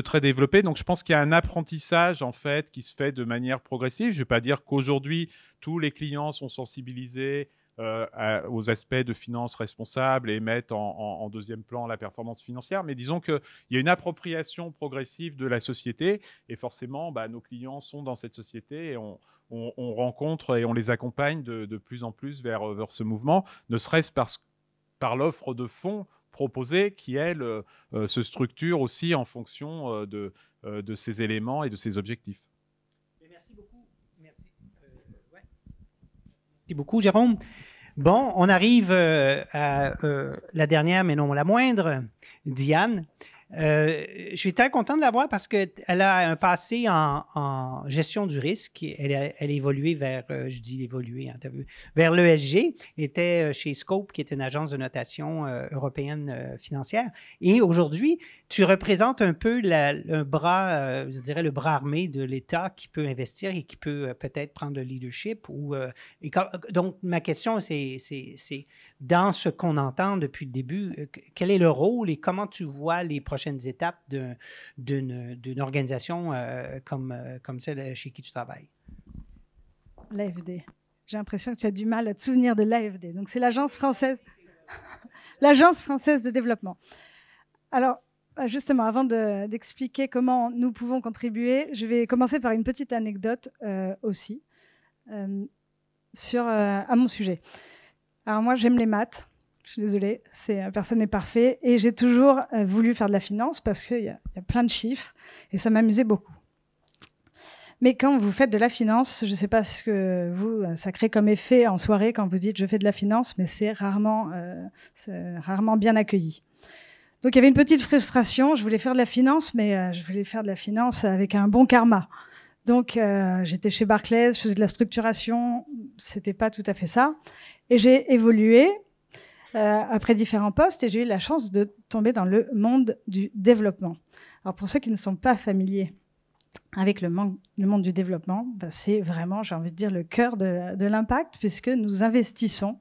très développé. Donc je pense qu'il y a un apprentissage en fait qui se fait de manière progressive. Je ne vais pas dire qu'aujourd'hui tous les clients sont sensibilisés euh, aux aspects de finances responsables et mettre en, deuxième plan la performance financière. Mais disons qu'il y a une appropriation progressive de la société et forcément, bah, nos clients sont dans cette société et on, rencontre et on les accompagne de, plus en plus vers, euh, vers ce mouvement, ne serait-ce parce, par l'offre de fonds proposée qui, elle, euh, se structure aussi en fonction de, de ces éléments et de ces objectifs. Merci beaucoup, Jérôme. Bon, on arrive euh, à euh, la dernière, mais non la moindre, Diane. Euh, je suis très content de la voir parce qu'elle a un passé en, gestion du risque. Elle a, évolué vers, euh, je dis évolué, hein, vers l'ESG, était euh, chez Scope, qui est une agence de notation européenne financière. Et aujourd'hui, tu représentes un peu le bras, je dirais le bras armé de l'État qui peut investir et qui peut peut-être prendre le leadership. Ou, donc, ma question, c'est dans ce qu'on entend depuis le début, quel est le rôle et comment tu vois les prochains prochaines étapes d'une organisation euh, comme, euh, comme celle chez qui tu travailles? L'AFD. J'ai l'impression que tu as du mal à te souvenir de l'AFD. Donc, c'est l'Agence française, l'Agence française de développement. Alors, bah, justement, avant d'expliquer comment nous pouvons contribuer, je vais commencer par une petite anecdote euh, aussi sur, à mon sujet. Alors moi, j'aime les maths. Je suis désolée, euh, personne n'est parfait. Et j'ai toujours euh, voulu faire de la finance parce qu'il y, a plein de chiffres et ça m'amusait beaucoup. Mais quand vous faites de la finance, je ne sais pas ce que vous, euh, ça crée comme effet en soirée quand vous dites je fais de la finance, mais c'est rarement, rarement bien accueilli. Donc il y avait une petite frustration, je voulais faire de la finance, mais je voulais faire de la finance avec un bon karma. Donc j'étais chez Barclays, je faisais de la structuration, c'était pas tout à fait ça. Et j'ai évolué euh, après différents postes et j'ai eu la chance de tomber dans le monde du développement. Alors pour ceux qui ne sont pas familiers avec le, monde du développement, bah, c'est vraiment, j'ai envie de dire, le cœur de, l'impact puisque nous investissons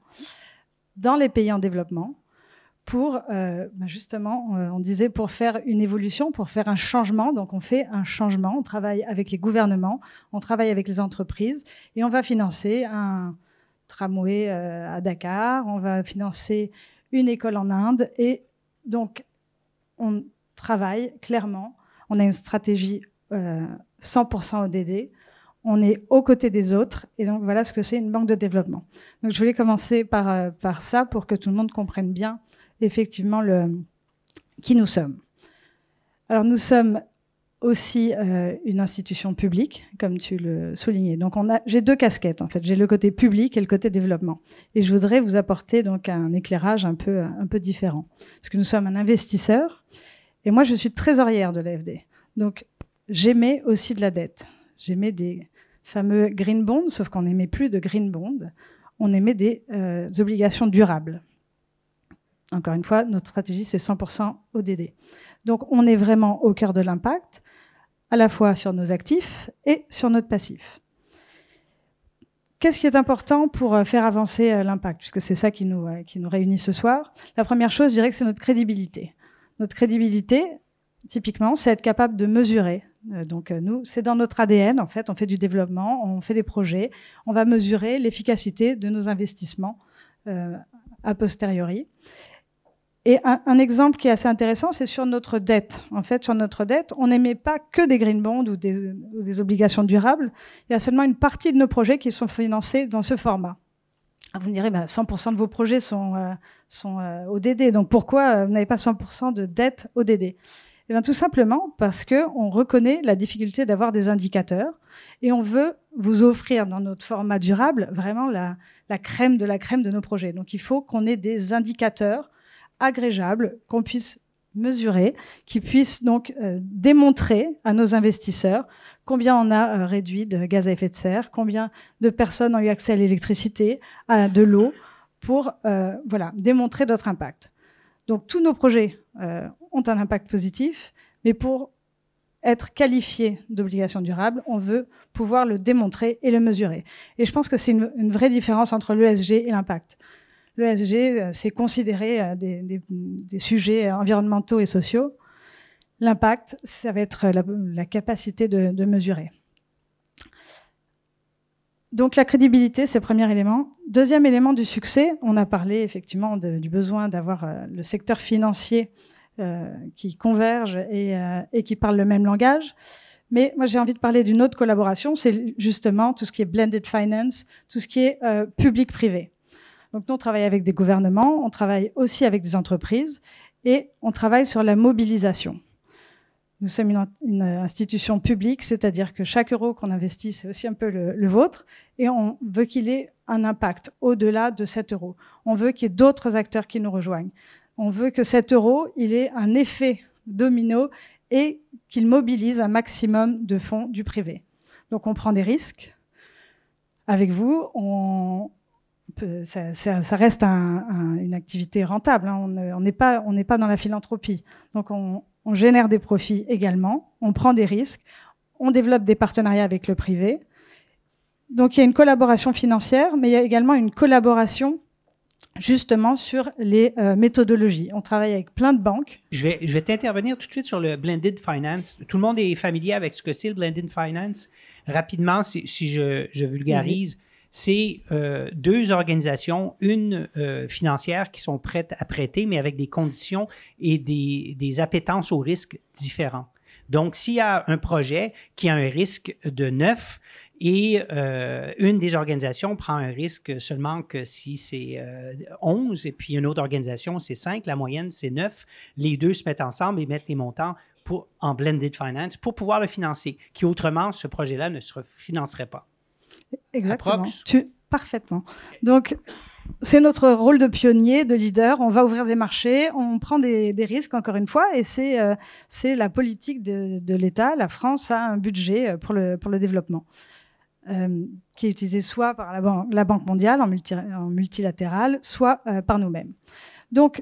dans les pays en développement pour, euh, bah, justement, euh, on disait pour faire une évolution, pour faire un changement. Donc on fait un changement, on travaille avec les gouvernements, on travaille avec les entreprises et on va financer un tramway euh, à Dakar, on va financer une école en Inde. Et donc, on travaille clairement. On a une stratégie 100% euh, ODD. E on est aux côtés des autres. Et donc, voilà ce que c'est une banque de développement. Donc, je voulais commencer par, euh, ça pour que tout le monde comprenne bien, effectivement, qui nous sommes. Alors, nous sommes aussi euh, une institution publique, comme tu le soulignais. Donc, on a, j'ai deux casquettes en fait. J'ai le côté public et le côté développement. Et je voudrais vous apporter donc un éclairage un peu un peu différent, parce que nous sommes un investisseur. Et moi, je suis trésorière de l'AFD. Donc, j'aimais aussi de la dette. J'aimais des fameux green bonds, sauf qu'on n'aimait plus de green bonds. On aimait des euh, obligations durables. Encore une fois, notre stratégie, c'est 100% ODD. Donc, on est vraiment au cœur de l'impact à la fois sur nos actifs et sur notre passif. Qu'est-ce qui est important pour euh, faire avancer euh, l'impact Puisque c'est ça qui nous, euh, qui nous réunit ce soir. La première chose, je dirais que c'est notre crédibilité. Notre crédibilité, typiquement, c'est être capable de mesurer. Donc nous, c'est dans notre ADN, en fait, on fait du développement, on fait des projets, on va mesurer l'efficacité de nos investissements a posteriori. Et un, exemple qui est assez intéressant, c'est sur notre dette. En fait, sur notre dette, on n'émet pas que des green bonds ou des, obligations durables. Il y a seulement une partie de nos projets qui sont financés dans ce format. Ah, vous me direz, 100% bah, de vos projets sont, euh, sont euh, ODD. Donc pourquoi euh, vous n'avez pas 100% de dette ODD eh bien, tout simplement parce que on reconnaît la difficulté d'avoir des indicateurs et on veut vous offrir dans notre format durable vraiment la, la crème de la crème de nos projets. Donc, il faut qu'on ait des indicateurs agrégeable, qu'on puisse mesurer, qui puisse donc euh, démontrer à nos investisseurs combien on a euh, réduit de gaz à effet de serre, combien de personnes ont eu accès à l'électricité, à de l'eau, pour euh, voilà démontrer notre impact. Donc tous nos projets ont un impact positif, mais pour être qualifié d'obligation durable, on veut pouvoir le démontrer et le mesurer. Et je pense que c'est une, une vraie différence entre l'ESG et l'impact l'ESG, c'est euh, considérer euh, des, sujets environnementaux et sociaux. L'impact, ça va être la, capacité de, mesurer. Donc la crédibilité, c'est le premier élément. Deuxième élément du succès, on a parlé effectivement du besoin d'avoir euh, le secteur financier qui converge et, qui parle le même langage. Mais moi, j'ai envie de parler d'une autre collaboration, c'est justement tout ce qui est blended finance, tout ce qui est public-privé. Donc nous, on travaille avec des gouvernements, on travaille aussi avec des entreprises et on travaille sur la mobilisation. Nous sommes une, institution publique, c'est-à-dire que chaque euro qu'on investit, c'est aussi un peu le, vôtre, et on veut qu'il ait un impact au-delà de cet euro. On veut qu'il y ait d'autres acteurs qui nous rejoignent. On veut que cet euro, il ait un effet domino et qu'il mobilise un maximum de fonds du privé. Donc on prend des risques avec vous, on, ça, reste une activité rentable. Hein. On n'est pas, on pas dans la philanthropie. Donc, on, génère des profits également, on prend des risques, on développe des partenariats avec le privé. Donc, il y a une collaboration financière, mais il y a également une collaboration justement sur les euh, méthodologies. On travaille avec plein de banques. Je vais, je vais t'intervenir tout de suite sur le blended finance. Tout le monde est familier avec ce que c'est le blended finance. Rapidement, si, je, vulgarise c'est euh, deux organisations, une euh, financière qui sont prêtes à prêter, mais avec des conditions et des, appétences au risque différents. Donc, s'il y a un projet qui a un risque de 9 et euh, une des organisations prend un risque seulement que si c'est 11 et puis une autre organisation c'est 5, la moyenne c'est 9, les deux se mettent ensemble et mettent les montants pour, en blended finance pour pouvoir le financer, qui autrement ce projet-là ne se refinancerait pas. Exactement. Tu... Parfaitement. Donc, c'est notre rôle de pionnier, de leader. On va ouvrir des marchés, on prend des, risques, encore une fois, et c'est euh, c'est la politique de, de l'État. La France a un budget euh, pour le, pour le développement. Euh, qui est utilisé soit par la, la Banque mondiale en, en multilatéral, soit par nous-mêmes. Donc,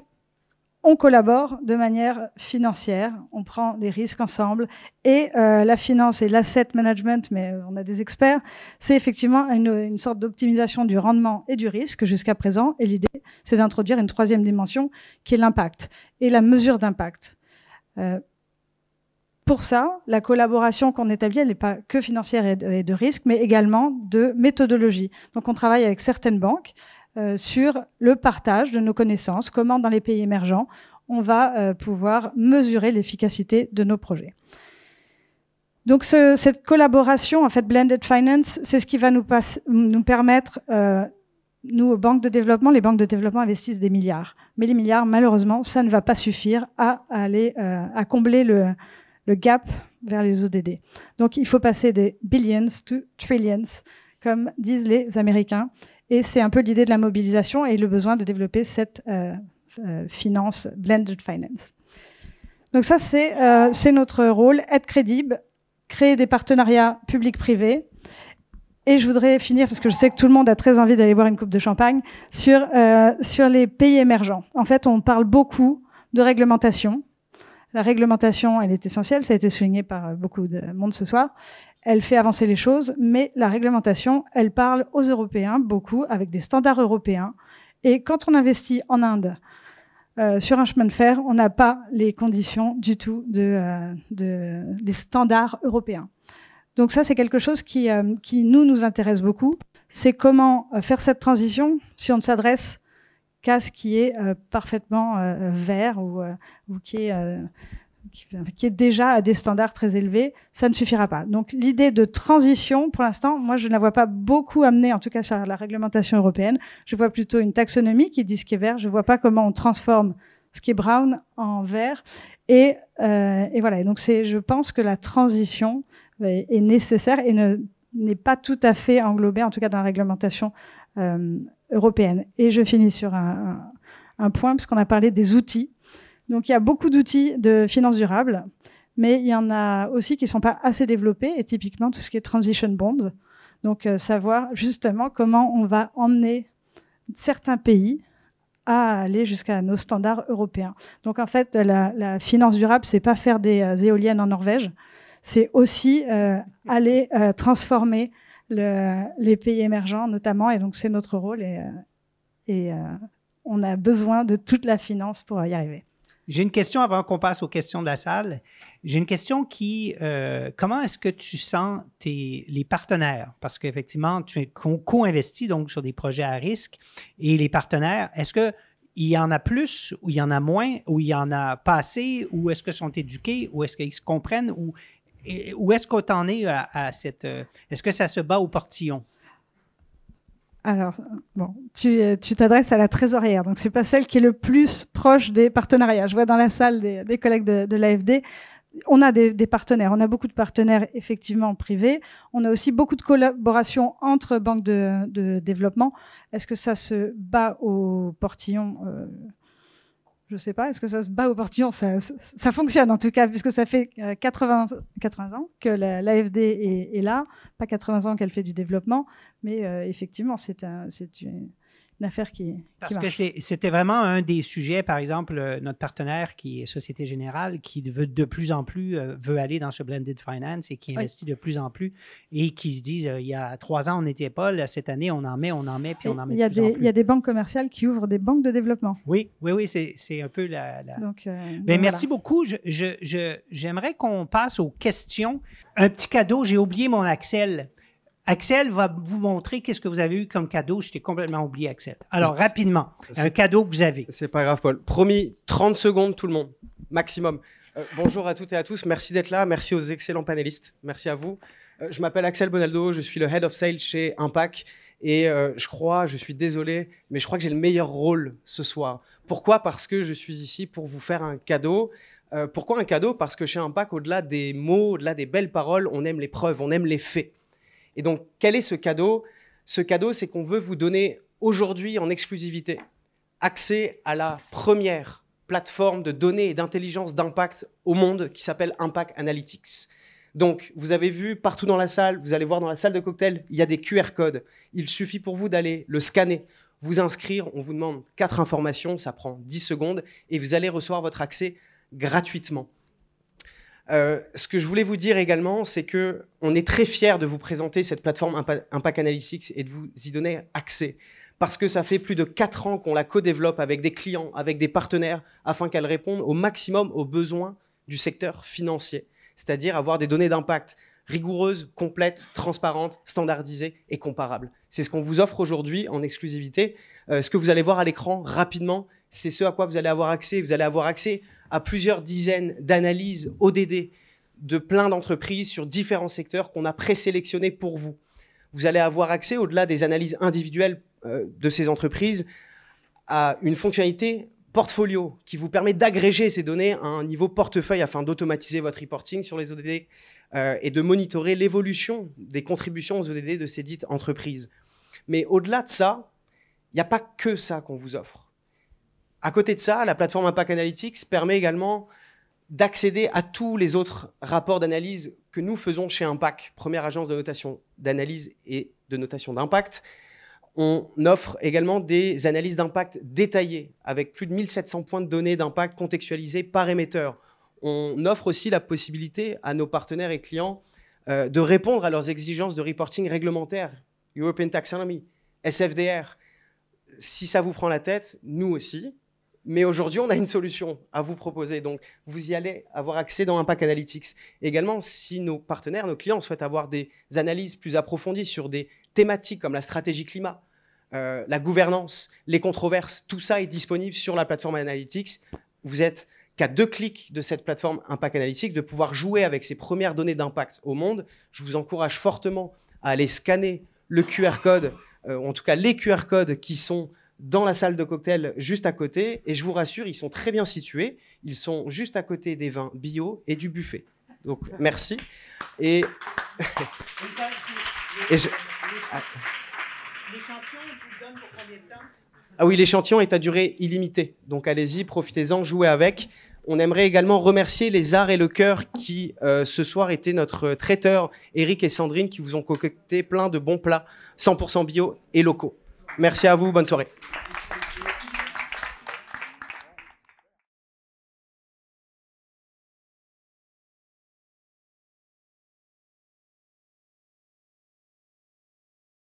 on collabore de manière financière, on prend des risques ensemble. Et euh, la finance et l'asset management, mais euh, on a des experts, c'est effectivement une, sorte d'optimisation du rendement et du risque jusqu'à présent. Et l'idée, c'est d'introduire une troisième dimension qui est l'impact et la mesure d'impact. Euh, pour ça, la collaboration qu'on établit, elle n'est pas que financière et de risque, mais également de méthodologie. Donc on travaille avec certaines banques, euh, sur le partage de nos connaissances, comment dans les pays émergents on va euh, pouvoir mesurer l'efficacité de nos projets. Donc cette collaboration, en fait, Blended Finance, c'est ce qui va nous, permettre, euh, nous, aux banques de développement, les banques de développement investissent des milliards. Mais les milliards, malheureusement, ça ne va pas suffire à, combler le, le gap vers les ODD. Donc il faut passer des billions to trillions, comme disent les Américains. Et c'est un peu l'idée de la mobilisation et le besoin de développer cette euh, euh, finance, blended finance. Donc ça, c'est euh, notre rôle, être crédible, créer des partenariats publics-privés. Et je voudrais finir, parce que je sais que tout le monde a très envie d'aller boire une coupe de champagne, sur, euh, sur les pays émergents. En fait, on parle beaucoup de réglementation. La réglementation, elle est essentielle, ça a été souligné par beaucoup de monde ce soir. Elle fait avancer les choses, mais la réglementation, elle parle aux Européens beaucoup avec des standards européens. Et quand on investit en Inde euh, sur un chemin de fer, on n'a pas les conditions du tout de, les euh, standards européens. Donc ça, c'est quelque chose qui, euh, nous nous intéresse beaucoup. C'est comment faire cette transition si on ne s'adresse qu'à ce qui est parfaitement vert ou, ou qui est qui est déjà à des standards très élevés, ça ne suffira pas. Donc l'idée de transition, pour l'instant, moi je ne la vois pas beaucoup amenée, en tout cas sur la réglementation européenne. Je vois plutôt une taxonomie qui dit ce qui est vert. Je ne vois pas comment on transforme ce qui est brown en vert. Et, euh, voilà. Et donc c'est, je pense que la transition est nécessaire et n'est pas tout à fait englobée, en tout cas dans la réglementation euh, européenne. Et je finis sur un, un point, puisqu'on a parlé des outils donc il y a beaucoup d'outils de finance durable, mais il y en a aussi qui ne sont pas assez développés, et typiquement tout ce qui est transition bonds. Donc euh, savoir justement comment on va emmener certains pays à aller jusqu'à nos standards européens. Donc en fait, la, finance durable, c'est pas faire des euh, éoliennes en Norvège, c'est aussi euh, aller transformer les pays émergents notamment, et donc c'est notre rôle, et, et on a besoin de toute la finance pour y arriver. J'ai une question avant qu'on passe aux questions de la salle. J'ai une question qui, euh, comment est-ce que tu sens les partenaires? Parce qu'effectivement, tu es co-investi donc sur des projets à risque. Et les partenaires, est-ce que y en a plus ou il y en a moins ou il y en a pas assez ou est-ce qu'ils sont éduqués ou est-ce qu'ils se comprennent ou où est-ce qu'on en est à cette... Euh, est-ce que ça se bat au portillon? Alors, bon, tu, euh, tu t'adresses à la trésorière, donc c'est pas celle qui est le plus proche des partenariats. Je vois dans la salle des, collègues de, de l'AFD, on a des, partenaires, on a beaucoup de partenaires effectivement privés, on a aussi beaucoup de collaborations entre banques de, développement. Est-ce que ça se bat au portillon euh, je sais pas, est-ce que ça se bat au portillon ça, ça, fonctionne en tout cas, puisque ça fait 80, euh, 80 ans que l'AFD est, est, là, pas 80 ans qu'elle fait du développement, mais euh, effectivement, c'est un, une, L'affaire affaire qui. Parce que c'était vraiment un des sujets, par exemple, euh, notre partenaire qui est Société Générale, qui veut de plus en plus, euh, veut aller dans ce blended finance et qui investit de plus en plus et qui se disent euh, il y a trois ans, on n'était pas, là, cette année, on en met, on en met, puis on en met il y a de plus des, en plus. Il y a des banques commerciales qui ouvrent des banques de développement. Oui, oui, oui, c'est un peu la. Donc, ben, merci beaucoup. J'aimerais je, je, qu'on passe aux questions. Un petit cadeau, j'ai oublié mon Axel. Axel va vous montrer qu'est-ce que vous avez eu comme cadeau. Je complètement oublié, Axel. Alors, rapidement, un cadeau que vous avez. C'est pas grave, Paul. Promis, 30 secondes, tout le monde, maximum. Euh, bonjour à toutes et à tous. Merci d'être là. Merci aux excellents panélistes. Merci à vous. Euh, je m'appelle Axel Bonaldo. Je suis le Head of Sales chez Impact. Et euh, je crois, je suis désolé, mais je crois que j'ai le meilleur rôle ce soir. Pourquoi Parce que je suis ici pour vous faire un cadeau. pourquoi un cadeau Parce que chez Impact, au-delà des mots, au-delà des belles paroles, on aime les preuves, on aime les faits. Et donc, quel est ce cadeau Ce cadeau, c'est qu'on veut vous donner aujourd'hui en exclusivité accès à la première plateforme de données et d'intelligence d'impact au monde qui s'appelle Impact Analytics. Donc, vous avez vu partout dans la salle, vous allez voir dans la salle de cocktail, il y a des QR codes. Il suffit pour vous d'aller le scanner, vous inscrire, on vous demande quatre informations, ça prend 10 secondes et vous allez recevoir votre accès gratuitement. Euh, ce que je voulais vous dire également, c'est que on est très fiers de vous présenter cette plateforme Impact Analytics et de vous y donner accès. Parce que ça fait plus de 4 ans qu'on la co-développe avec des clients, avec des partenaires, afin qu'elle réponde au maximum aux besoins du secteur financier. C'est-à-dire avoir des données d'impact rigoureuses, complètes, transparentes, standardisées et comparables. C'est ce qu'on vous offre aujourd'hui en exclusivité. Euh, ce que vous allez voir à l'écran rapidement, c'est ce à quoi vous allez avoir accès. Vous allez avoir accès à plusieurs dizaines d'analyses ODD de plein d'entreprises sur différents secteurs qu'on a présélectionnés pour vous. Vous allez avoir accès, au-delà des analyses individuelles euh, de ces entreprises, à une fonctionnalité portfolio qui vous permet d'agréger ces données à un niveau portefeuille afin d'automatiser votre reporting sur les ODD euh, et de monitorer l'évolution des contributions aux ODD de ces dites entreprises. Mais au-delà de ça, il n'y a pas que ça qu'on vous offre. À côté de ça, la plateforme Impact Analytics permet également d'accéder à tous les autres rapports d'analyse que nous faisons chez Impact, première agence de notation d'analyse et de notation d'impact. On offre également des analyses d'impact détaillées avec plus de 1700 points de données d'impact contextualisés par émetteur. On offre aussi la possibilité à nos partenaires et clients euh, de répondre à leurs exigences de reporting réglementaire, European Taxonomy, SFDR. Si ça vous prend la tête, nous aussi, mais aujourd'hui, on a une solution à vous proposer. Donc, vous y allez avoir accès dans Impact Analytics. Également, si nos partenaires, nos clients souhaitent avoir des analyses plus approfondies sur des thématiques comme la stratégie climat, euh, la gouvernance, les controverses, tout ça est disponible sur la plateforme Analytics. Vous êtes qu'à deux clics de cette plateforme Impact Analytics, de pouvoir jouer avec ces premières données d'impact au monde. Je vous encourage fortement à aller scanner le QR code, euh, en tout cas les QR codes qui sont dans la salle de cocktail juste à côté. Et je vous rassure, ils sont très bien situés. Ils sont juste à côté des vins bio et du buffet. Donc merci. Et, pour temps Ah oui, l'échantillon est à durée illimitée. Donc allez-y, profitez-en, jouez avec. On aimerait également remercier les Arts et le Cœur qui, euh, ce soir, étaient notre traiteur, Eric et Sandrine, qui vous ont concocté plein de bons plats 100% bio et locaux. Merci à vous, bonne soirée.